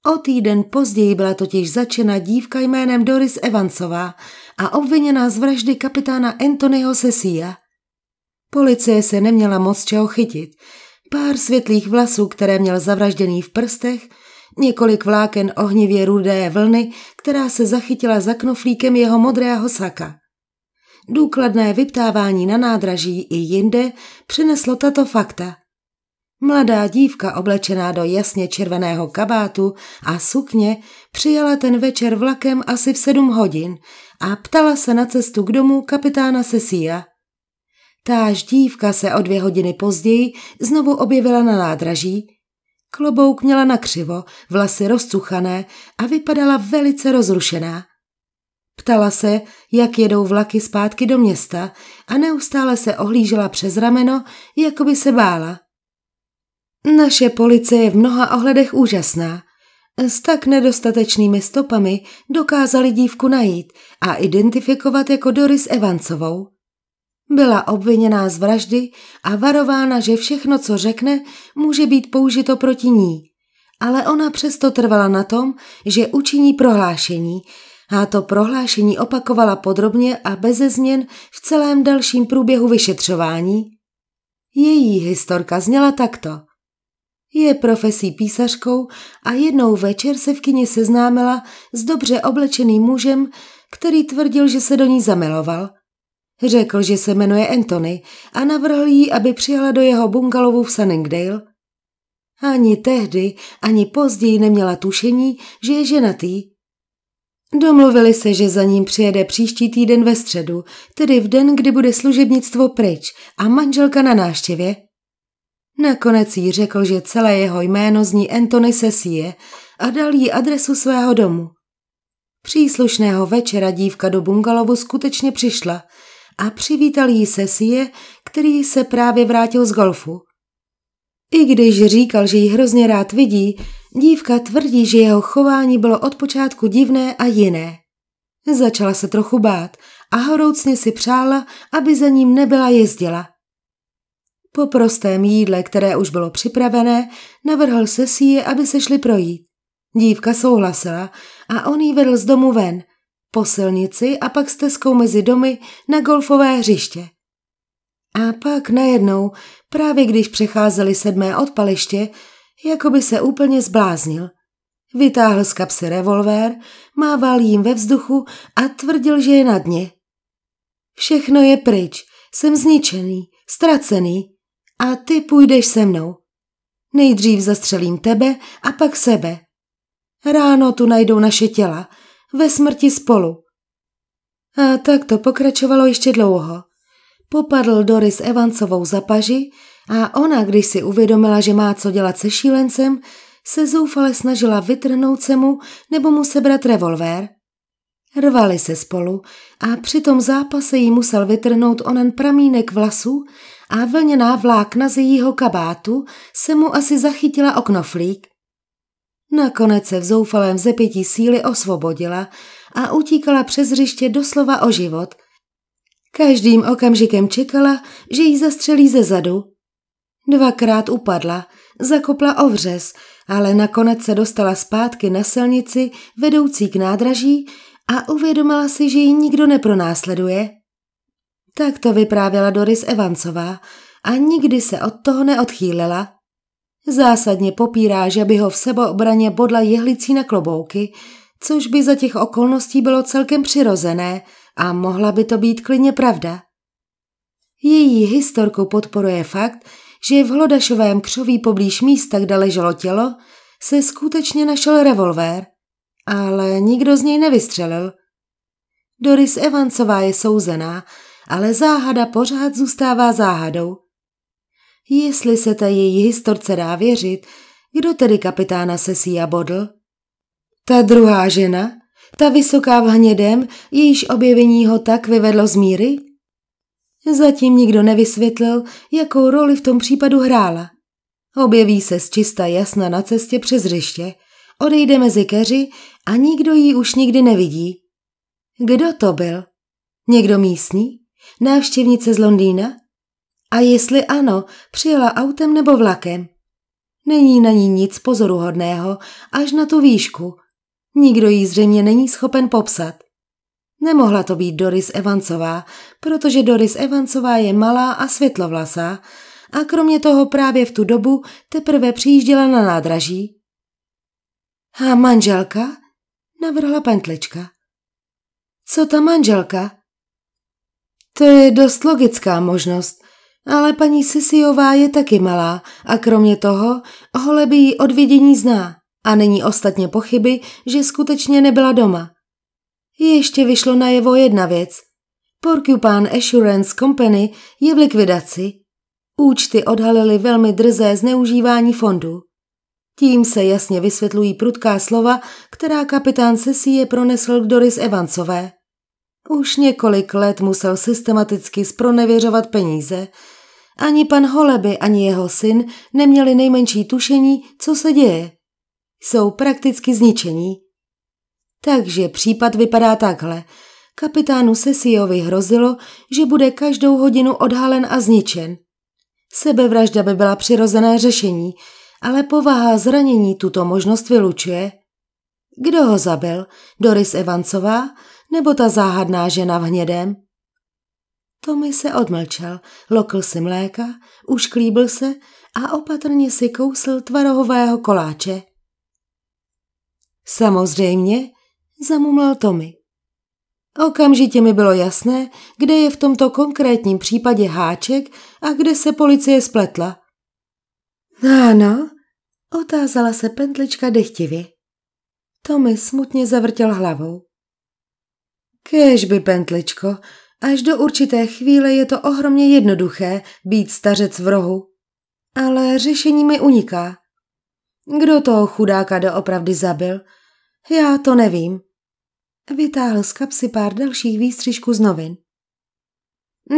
A: O týden později byla totiž začena dívka jménem Doris Evansová a obviněná z vraždy kapitána Anthonyho Sesia. Policie se neměla moc čeho chytit. Pár světlých vlasů, které měl zavražděný v prstech, několik vláken ohnivě rudé vlny, která se zachytila za knoflíkem jeho modrého saka. Důkladné vyptávání na nádraží i jinde přineslo tato fakta – Mladá dívka oblečená do jasně červeného kabátu a sukně přijela ten večer vlakem asi v sedm hodin a ptala se na cestu k domu kapitána Sesia. Táž dívka se o dvě hodiny později znovu objevila na nádraží. Klobouk měla nakřivo, vlasy rozcuchané a vypadala velice rozrušená. Ptala se, jak jedou vlaky zpátky do města a neustále se ohlížela přes rameno, jako by se bála. Naše policie je v mnoha ohledech úžasná. S tak nedostatečnými stopami dokázali dívku najít a identifikovat jako Doris Evansovou. Byla obviněná z vraždy a varována, že všechno, co řekne, může být použito proti ní. Ale ona přesto trvala na tom, že učiní prohlášení a to prohlášení opakovala podrobně a beze změn v celém dalším průběhu vyšetřování. Její historka zněla takto – je profesí písařkou a jednou večer se v kině seznámila s dobře oblečeným mužem, který tvrdil, že se do ní zamiloval. Řekl, že se jmenuje Anthony a navrhl jí, aby přijela do jeho bungalovu v Sunningdale. Ani tehdy, ani později neměla tušení, že je ženatý. Domluvili se, že za ním přijede příští týden ve středu, tedy v den, kdy bude služebnictvo pryč a manželka na náštěvě. Nakonec jí řekl, že celé jeho jméno zní Anthony Sesie a dal jí adresu svého domu. Příslušného večera dívka do bungalovu skutečně přišla a přivítal jí Sesie, který se právě vrátil z golfu. I když říkal, že ji hrozně rád vidí, dívka tvrdí, že jeho chování bylo od počátku divné a jiné. Začala se trochu bát a horoucně si přála, aby za ním nebyla jezdila. Po prostém jídle, které už bylo připravené, navrhl je, aby se šli projít. Dívka souhlasila a on ji vedl z domu ven, po silnici a pak stezkou mezi domy na golfové hřiště. A pak najednou, právě když přecházeli sedmé odpaliště, jako by se úplně zbláznil. Vytáhl z kapsy revolver, mával jim ve vzduchu a tvrdil, že je na dně. Všechno je pryč, jsem zničený, ztracený, a ty půjdeš se mnou. Nejdřív zastřelím tebe a pak sebe. Ráno tu najdou naše těla, ve smrti spolu. A tak to pokračovalo ještě dlouho. Popadl Doris Evansovou za paži a ona, když si uvědomila, že má co dělat se šílencem, se zoufale snažila vytrhnout se mu nebo mu sebrat revolver. Rvali se spolu a při tom zápase jí musel vytrhnout onen pramínek vlasů a vlněná vlákna z jejího kabátu se mu asi zachytila o knoflík. Nakonec se v zoufalém zepětí síly osvobodila a utíkala přes hřiště doslova o život. Každým okamžikem čekala, že ji zastřelí ze zadu. Dvakrát upadla, zakopla ovřez, ale nakonec se dostala zpátky na silnici vedoucí k nádraží a uvědomila si, že ji nikdo nepronásleduje. Tak to vyprávěla Doris Evansová a nikdy se od toho neodchýlila. Zásadně popírá, že by ho v sebeobraně bodla jehlicí na klobouky, což by za těch okolností bylo celkem přirozené a mohla by to být klidně pravda. Její historku podporuje fakt, že v Hlodašovém křoví poblíž místa, kde leželo tělo, se skutečně našel revolver, ale nikdo z něj nevystřelil. Doris Evansová je souzená ale záhada pořád zůstává záhadou. Jestli se ta její historce dá věřit, kdo tedy kapitána Sesia bodl? Ta druhá žena? Ta vysoká v hnědem, jejíž objevení ho tak vyvedlo z míry? Zatím nikdo nevysvětlil, jakou roli v tom případu hrála. Objeví se z čista jasna na cestě přes hřiště, odejde mezi keři a nikdo ji už nikdy nevidí. Kdo to byl? Někdo místní? návštěvnice z Londýna? A jestli ano, přijela autem nebo vlakem? Není na ní nic pozoruhodného, až na tu výšku. Nikdo jí zřejmě není schopen popsat. Nemohla to být Doris Evansová, protože Doris Evansová je malá a světlovlasá a kromě toho právě v tu dobu teprve přijížděla na nádraží. A manželka? Navrhla pentlička. Co ta manželka? To je dost logická možnost, ale paní Sisiová je taky malá a kromě toho ji od vidění zná a není ostatně pochyby, že skutečně nebyla doma. Ještě vyšlo najevo jedna věc. Porcupine Assurance Company je v likvidaci. Účty odhalily velmi drzé zneužívání fondu. Tím se jasně vysvětlují prudká slova, která kapitán Sesie pronesl k Doris Evansové. Už několik let musel systematicky spronevěřovat peníze. Ani pan Holeby, ani jeho syn neměli nejmenší tušení, co se děje. Jsou prakticky zničení. Takže případ vypadá takhle. Kapitánu Sesiovi hrozilo, že bude každou hodinu odhalen a zničen. Sebevražda by byla přirozené řešení, ale povaha zranění tuto možnost vylučuje. Kdo ho zabil? Doris Evancová? Nebo ta záhadná žena v hnědém? Tommy se odmlčel, lokl si mléka, už klíbil se a opatrně si kousl tvarohového koláče. Samozřejmě, zamumlal Tommy. Okamžitě mi bylo jasné, kde je v tomto konkrétním případě háček a kde se policie spletla. Ano, otázala se pentlička dechtivě. Tommy smutně zavrtěl hlavou. Kéž by, Pentličko, až do určité chvíle je to ohromně jednoduché být stařec v rohu. Ale řešení mi uniká. Kdo toho chudáka doopravdy zabil? Já to nevím. Vytáhl z kapsy pár dalších výstřižků z novin.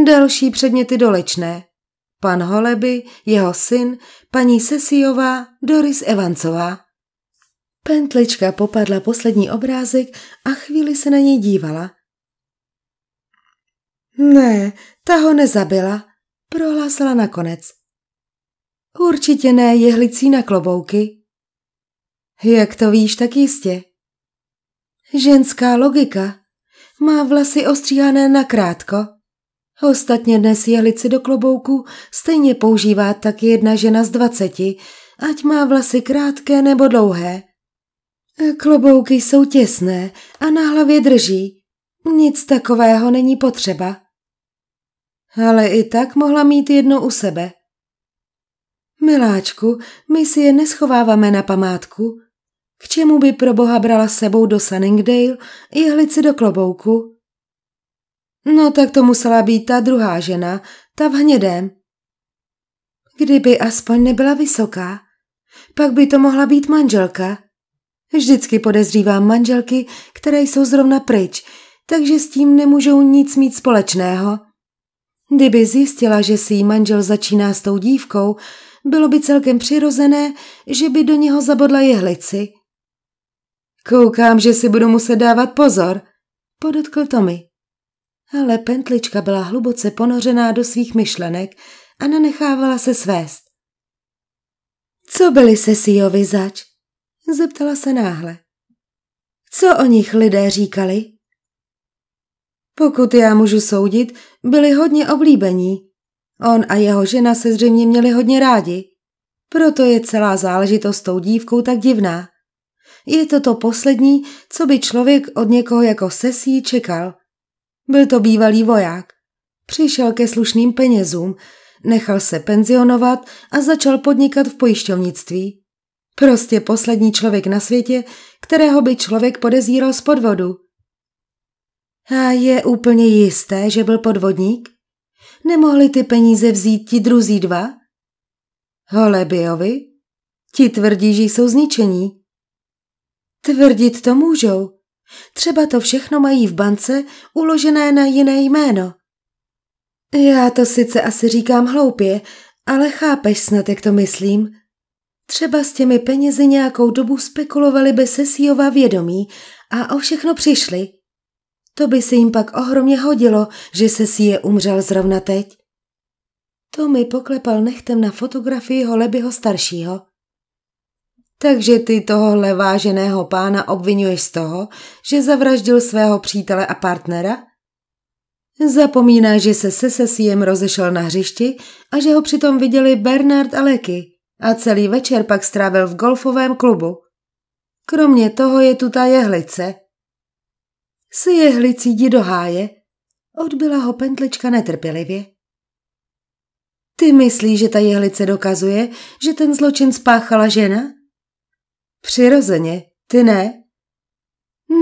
A: Další předměty dolečné. Pan Holeby, jeho syn, paní Sesiová, Doris Evancová. Pentlička popadla poslední obrázek a chvíli se na něj dívala. Ne, ta ho nezabila, prohlásila nakonec. Určitě ne jehlicí na klobouky. Jak to víš, tak jistě. Ženská logika. Má vlasy ostříhané na krátko. Ostatně dnes jehlici do klobouku stejně používá tak jedna žena z dvaceti, ať má vlasy krátké nebo dlouhé. Klobouky jsou těsné a na hlavě drží. Nic takového není potřeba. Ale i tak mohla mít jedno u sebe. Miláčku, my si je neschováváme na památku. K čemu by pro boha brala sebou do Sunningdale jehlici do klobouku? No tak to musela být ta druhá žena, ta v hnědém. Kdyby aspoň nebyla vysoká, pak by to mohla být manželka. Vždycky podezřívám manželky, které jsou zrovna pryč, takže s tím nemůžou nic mít společného. Kdyby zjistila, že si jí manžel začíná s tou dívkou, bylo by celkem přirozené, že by do něho zabodla jehlici. Koukám, že si budu muset dávat pozor, podotkl Tommy. Ale pentlička byla hluboce ponořená do svých myšlenek a nenechávala se svést. Co byli se Sijovi zač? Zeptala se náhle. Co o nich lidé říkali? Pokud já můžu soudit, byli hodně oblíbení. On a jeho žena se zřejmě měli hodně rádi. Proto je celá záležitost tou dívkou tak divná. Je to to poslední, co by člověk od někoho jako sesí čekal. Byl to bývalý voják. Přišel ke slušným penězům, nechal se penzionovat a začal podnikat v pojišťovnictví. Prostě poslední člověk na světě, kterého by člověk podezíral z podvodu. A je úplně jisté, že byl podvodník? Nemohli ty peníze vzít ti druzí dva? Holebiovi? Ti tvrdí, že jsou zničení. Tvrdit to můžou. Třeba to všechno mají v bance uložené na jiné jméno. Já to sice asi říkám hloupě, ale chápeš snad, jak to myslím – Třeba s těmi penězi nějakou dobu spekulovali by Sesiova vědomí a o všechno přišli. To by se jim pak ohromně hodilo, že je umřel zrovna teď. Tommy poklepal nechtem na fotografii Holebyho staršího. Takže ty tohohle váženého pána obvinuješ z toho, že zavraždil svého přítele a partnera? Zapomíná, že se se Sesiem rozešel na hřišti a že ho přitom viděli Bernard a Leky a celý večer pak strávil v golfovém klubu. Kromě toho je tu ta jehlice. Si jehlicí jdi do háje, odbyla ho pentlička netrpělivě. Ty myslíš, že ta jehlice dokazuje, že ten zločin spáchala žena? Přirozeně, ty ne?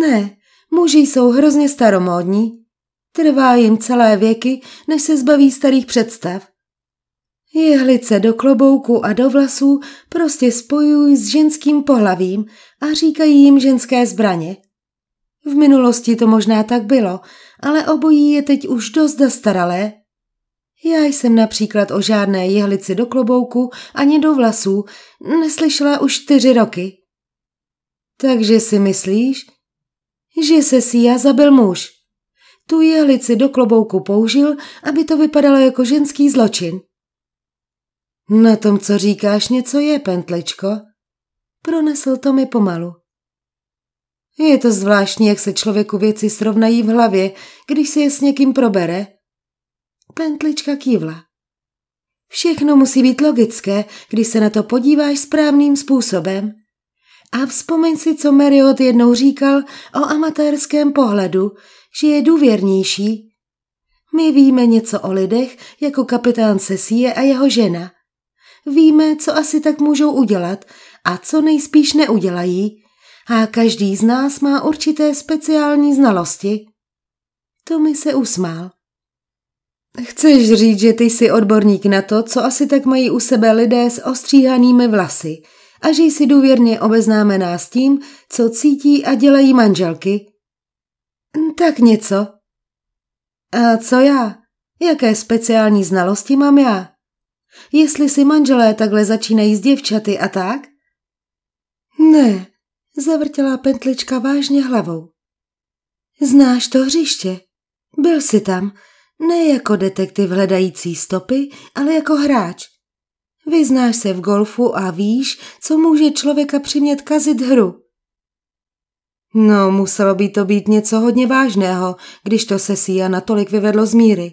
A: Ne, muži jsou hrozně staromódní. Trvá jim celé věky, než se zbaví starých představ. Jehlice do klobouku a do vlasů prostě spojují s ženským pohlavím a říkají jim ženské zbraně. V minulosti to možná tak bylo, ale obojí je teď už dost zastaralé. Já jsem například o žádné jehlici do klobouku ani do vlasů neslyšela už čtyři roky. Takže si myslíš, že se Sia zabil muž? Tu jehlici do klobouku použil, aby to vypadalo jako ženský zločin. Na tom, co říkáš, něco je, pentlečko. Pronesl to mi pomalu. Je to zvláštní, jak se člověku věci srovnají v hlavě, když si je s někým probere. Pentlička kývla. Všechno musí být logické, když se na to podíváš správným způsobem. A vzpomeň si, co Meriot jednou říkal o amatérském pohledu, že je důvěrnější. My víme něco o lidech jako kapitán Sesie a jeho žena – Víme, co asi tak můžou udělat a co nejspíš neudělají. A každý z nás má určité speciální znalosti. Tommy se usmál. Chceš říct, že ty jsi odborník na to, co asi tak mají u sebe lidé s ostříhanými vlasy a že jsi důvěrně obeznámená s tím, co cítí a dělají manželky? Tak něco. A co já? Jaké speciální znalosti mám já? Jestli si manželé takhle začínají s děvčaty a tak? Ne, zavrtěla pentlička vážně hlavou. Znáš to hřiště? Byl jsi tam, ne jako detektiv hledající stopy, ale jako hráč. Vyznáš se v golfu a víš, co může člověka přimět kazit hru. No, muselo by to být něco hodně vážného, když to se Sia natolik vyvedlo z míry.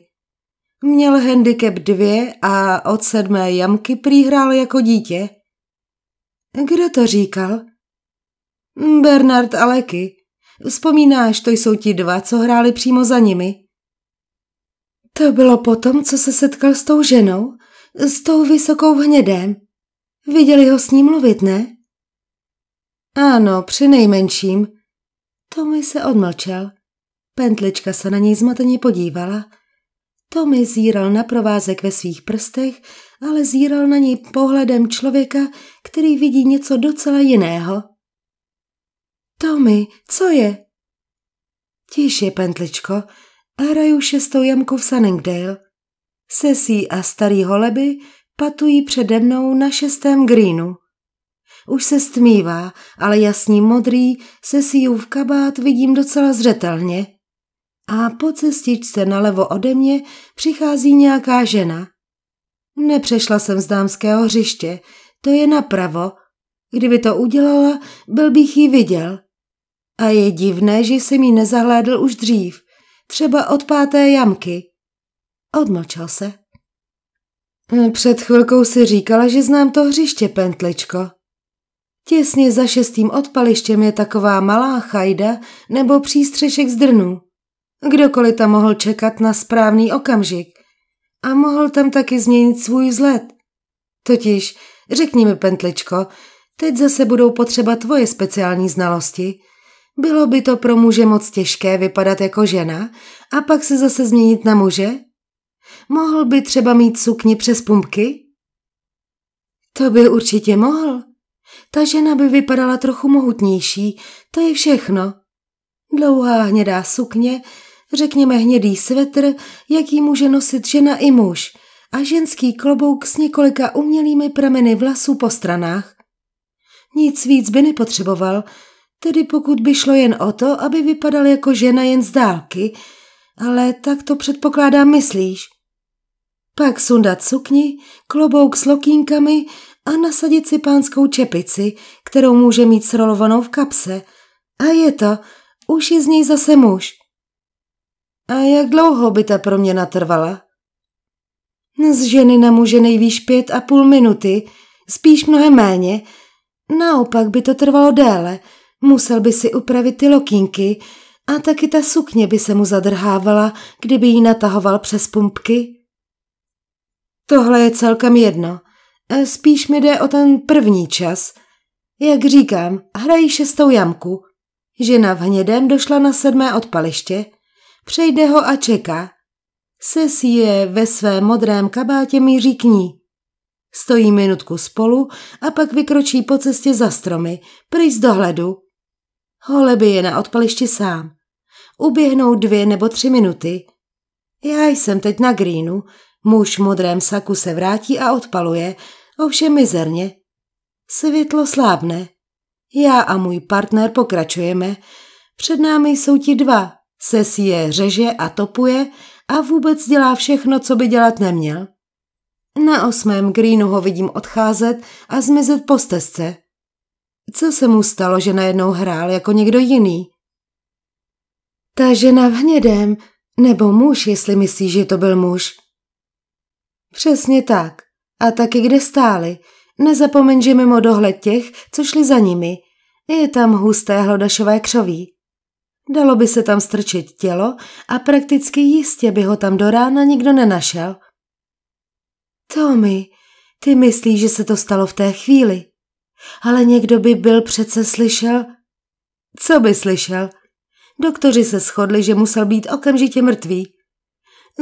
A: Měl handicap dvě a od sedmé jamky přihrál jako dítě. Kdo to říkal? Bernard a Leky. Vzpomínáš, to jsou ti dva, co hráli přímo za nimi. To bylo potom, co se setkal s tou ženou, s tou vysokou hnědem. Viděli ho s ním mluvit, ne? Ano, při nejmenším. Tommy se odmlčel. Pentlička se na něj zmateně podívala Tommy zíral na provázek ve svých prstech, ale zíral na něj pohledem člověka, který vidí něco docela jiného. Tommy, co je? Tiš je, pentličko, a hraju šestou jamku v Sunningdale. Sesí a starý holeby patují přede mnou na šestém greenu. Už se stmívá, ale jasný modrý sesíjův kabát vidím docela zřetelně a po cestičce nalevo ode mě přichází nějaká žena. Nepřešla jsem z dámského hřiště, to je napravo. Kdyby to udělala, byl bych ji viděl. A je divné, že jsem ji nezahlédl už dřív, třeba od páté jamky. Odmlčel se. Před chvilkou si říkala, že znám to hřiště, Pentličko. Těsně za šestým odpalištěm je taková malá chajda nebo přístřešek z drnů. Kdokoliv tam mohl čekat na správný okamžik a mohl tam taky změnit svůj vzhled. Totiž, řekni mi, Pentličko, teď zase budou potřeba tvoje speciální znalosti. Bylo by to pro muže moc těžké vypadat jako žena a pak se zase změnit na muže? Mohl by třeba mít sukni přes pumpky? To by určitě mohl. Ta žena by vypadala trochu mohutnější, to je všechno. Dlouhá hnědá sukně, Řekněme hnědý svetr, jaký může nosit žena i muž, a ženský klobouk s několika umělými prameny vlasů po stranách. Nic víc by nepotřeboval, tedy pokud by šlo jen o to, aby vypadal jako žena jen z dálky, ale tak to předpokládám myslíš. Pak sundat sukni, klobouk s lokínkami a nasadit si pánskou čepici, kterou může mít srolovanou v kapse. A je to, už je z něj zase muž. A jak dlouho by ta proměna trvala? Z ženy na muže nejvýš pět a půl minuty, spíš mnohem méně. Naopak by to trvalo déle, musel by si upravit ty lokínky a taky ta sukně by se mu zadrhávala, kdyby ji natahoval přes pumpky. Tohle je celkem jedno. Spíš mi jde o ten první čas. Jak říkám, hrají šestou jamku. Žena v hnědém došla na sedmé odpaliště – Přejde ho a čeká. Ses je ve své modrém kabátě míří k ní. Stojí minutku spolu a pak vykročí po cestě za stromy, pryč z dohledu. Holeby je na odpališti sám. Uběhnou dvě nebo tři minuty. Já jsem teď na grínu. Muž v modrém saku se vrátí a odpaluje, ovšem mizerně. Světlo slábne. Já a můj partner pokračujeme. Před námi jsou ti dva, Ses je řeže a topuje a vůbec dělá všechno, co by dělat neměl. Na osmém Greenu ho vidím odcházet a zmizet po stezce. Co se mu stalo, že najednou hrál jako někdo jiný? Ta žena v hnědém, nebo muž, jestli myslíš, že to byl muž. Přesně tak. A taky kde stáli. Nezapomeň, že mimo dohled těch, co šli za nimi. Je tam husté hlodašové křoví. Dalo by se tam strčit tělo a prakticky jistě by ho tam do rána nikdo nenašel. Tommy, ty myslíš, že se to stalo v té chvíli? Ale někdo by byl přece slyšel... Co by slyšel? Doktoři se shodli, že musel být okamžitě mrtvý.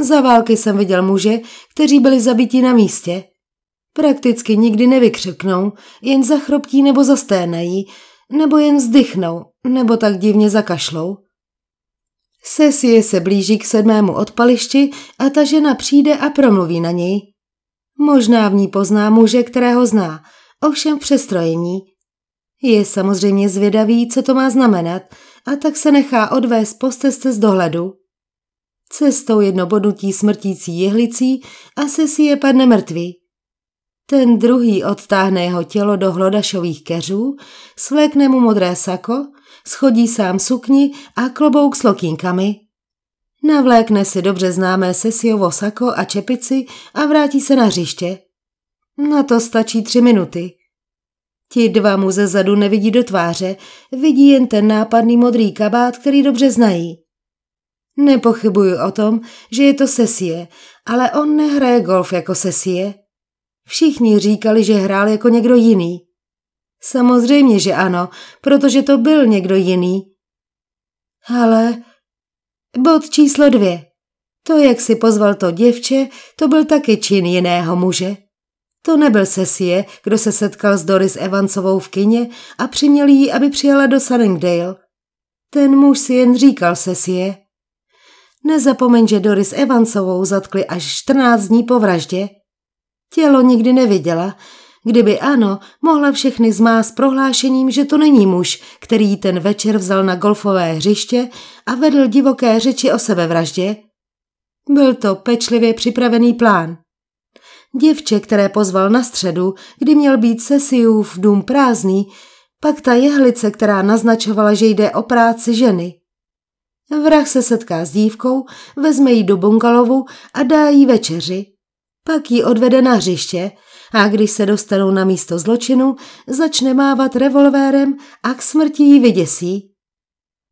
A: Za války jsem viděl muže, kteří byli zabiti na místě. Prakticky nikdy nevykřiknou, jen zachroptí nebo zasténají, nebo jen vzdychnou, nebo tak divně zakašlou? Sesie se blíží k sedmému odpališti a ta žena přijde a promluví na něj. Možná v ní pozná muže, kterého zná, ovšem přestrojení. Je samozřejmě zvědavý, co to má znamenat, a tak se nechá odvést po stezce z dohledu. Cestou jednobodnutí smrtící jehlicí a Sesie padne mrtvý. Ten druhý odtáhne jeho tělo do hlodašových keřů, svlékne mu modré sako schodí sám sukni a klobouk s lokínkami. Navlékne si dobře známé sesiovo sako a čepici a vrátí se na hřiště. Na to stačí tři minuty. Ti dva mu ze zadu nevidí do tváře, vidí jen ten nápadný modrý kabát, který dobře znají. Nepochybuju o tom, že je to Sesie, ale on nehraje golf jako Sesie. Všichni říkali, že hrál jako někdo jiný. Samozřejmě, že ano, protože to byl někdo jiný. Ale... Bod číslo dvě. To, jak si pozval to děvče, to byl taky čin jiného muže. To nebyl Sesie, kdo se setkal s Doris Evansovou v kině a přiměl jí, aby přijela do Sunningdale. Ten muž si jen říkal Sesie. Nezapomeň, že Doris Evansovou zatkli až 14 dní po vraždě. Tělo nikdy neviděla, Kdyby ano, mohla všechny s prohlášením, že to není muž, který ten večer vzal na golfové hřiště a vedl divoké řeči o sebevraždě. Byl to pečlivě připravený plán. Děvče, které pozval na středu, kdy měl být v dům prázdný, pak ta jehlice, která naznačovala, že jde o práci ženy. Vrah se setká s dívkou, vezme ji do bungalovu a dá jí večeři. Pak ji odvede na hřiště – a když se dostanou na místo zločinu, začne mávat revolvérem a k smrti ji vyděsí.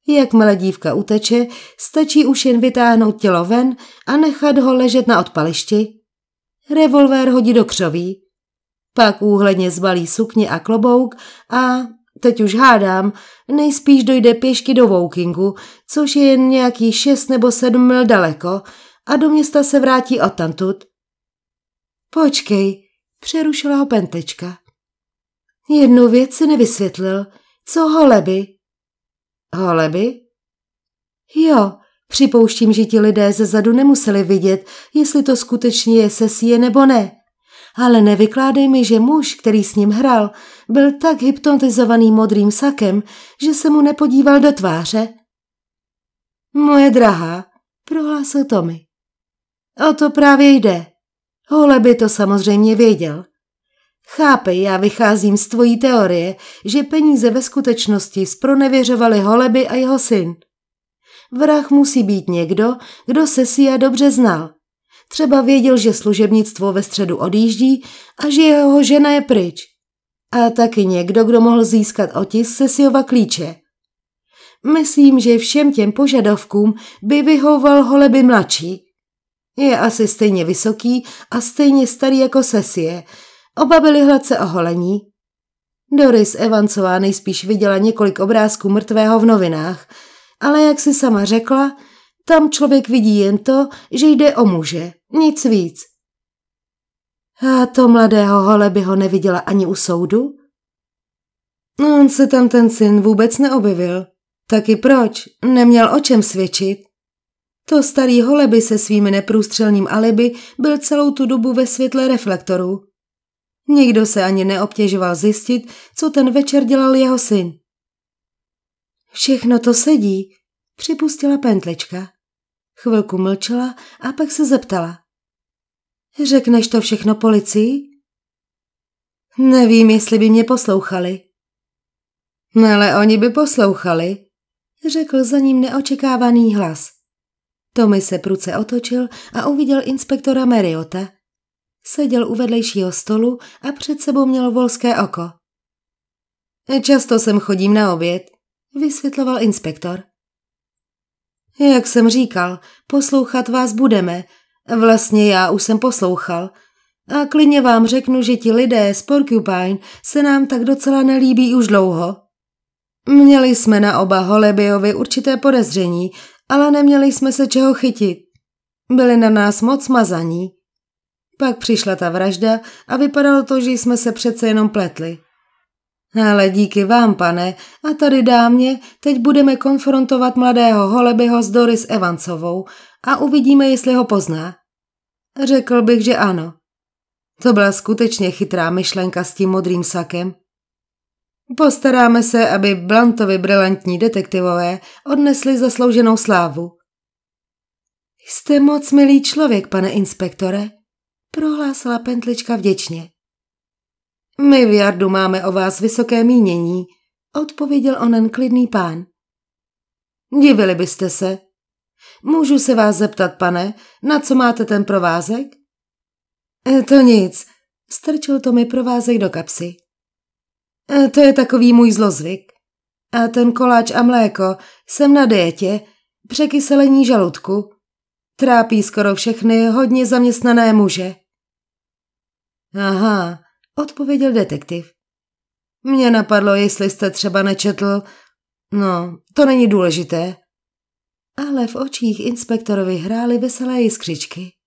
A: Jakmile dívka uteče, stačí už jen vytáhnout tělo ven a nechat ho ležet na odpališti. Revolver hodí do křoví. Pak úhledně zbalí sukně a klobouk a, teď už hádám, nejspíš dojde pěšky do Woukingu, což je jen nějaký šest nebo sedm mil daleko a do města se vrátí odtamtud. Počkej, Přerušila ho pentečka. Jednu věc si nevysvětlil. Co holeby? Holeby? Jo, připouštím, že ti lidé ze zadu nemuseli vidět, jestli to skutečně je sesie nebo ne. Ale nevykládej mi, že muž, který s ním hrál, byl tak hypnotizovaný modrým sakem, že se mu nepodíval do tváře. Moje drahá, prohlásil Tommy. O to právě jde. Ole by to samozřejmě věděl. Chápej, já vycházím z tvojí teorie, že peníze ve skutečnosti spronevěřovali Holeby a jeho syn. Vrah musí být někdo, kdo se Sia dobře znal. Třeba věděl, že služebnictvo ve středu odjíždí a že jeho žena je pryč. A taky někdo, kdo mohl získat otis se Siova klíče. Myslím, že všem těm požadavkům by vyhoval Holeby mladší. Je asi stejně vysoký a stejně starý jako Sesie. Oba byli hladce oholení. Doris Evancová nejspíš viděla několik obrázků mrtvého v novinách, ale jak si sama řekla, tam člověk vidí jen to, že jde o muže, nic víc. A to mladého hole by ho neviděla ani u soudu? No, on se tam ten syn vůbec neobjevil. Taky proč? Neměl o čem svědčit. To starý holeby se svým neprůstřelným alibi byl celou tu dobu ve světle reflektorů. Nikdo se ani neobtěžoval zjistit, co ten večer dělal jeho syn. Všechno to sedí, připustila pentlička. Chvilku mlčela a pak se zeptala. Řekneš to všechno policii? Nevím, jestli by mě poslouchali. No ale oni by poslouchali, řekl za ním neočekávaný hlas. Tommy se pruce otočil a uviděl inspektora Meriota. Seděl u vedlejšího stolu a před sebou měl volské oko. Často sem chodím na oběd, vysvětloval inspektor. Jak jsem říkal, poslouchat vás budeme. Vlastně já už jsem poslouchal. A klidně vám řeknu, že ti lidé z Porcupine se nám tak docela nelíbí už dlouho. Měli jsme na oba Holebiovi určité podezření ale neměli jsme se čeho chytit. Byli na nás moc mazaní. Pak přišla ta vražda a vypadalo to, že jsme se přece jenom pletli. Ale díky vám, pane, a tady dámě, teď budeme konfrontovat mladého Holebyho s Doris Evansovou a uvidíme, jestli ho pozná. Řekl bych, že ano. To byla skutečně chytrá myšlenka s tím modrým sakem. Postaráme se, aby Blantovi brilantní detektivové odnesli zaslouženou slávu. Jste moc milý člověk, pane inspektore, prohlásila pentlička vděčně. My v Jardu máme o vás vysoké mínění, odpověděl onen klidný pán. Divili byste se. Můžu se vás zeptat, pane, na co máte ten provázek? E, to nic, strčil to mi provázek do kapsy. Eh, to je takový můj zlozvyk. A ten koláč a mléko, jsem na dietě, překyselení žaludku. Trápí skoro všechny hodně zaměstnané muže. Aha, odpověděl detektiv. Mně napadlo, jestli jste třeba nečetl... No, to není důležité. Ale v očích inspektorovi hrály veselé jiskřičky.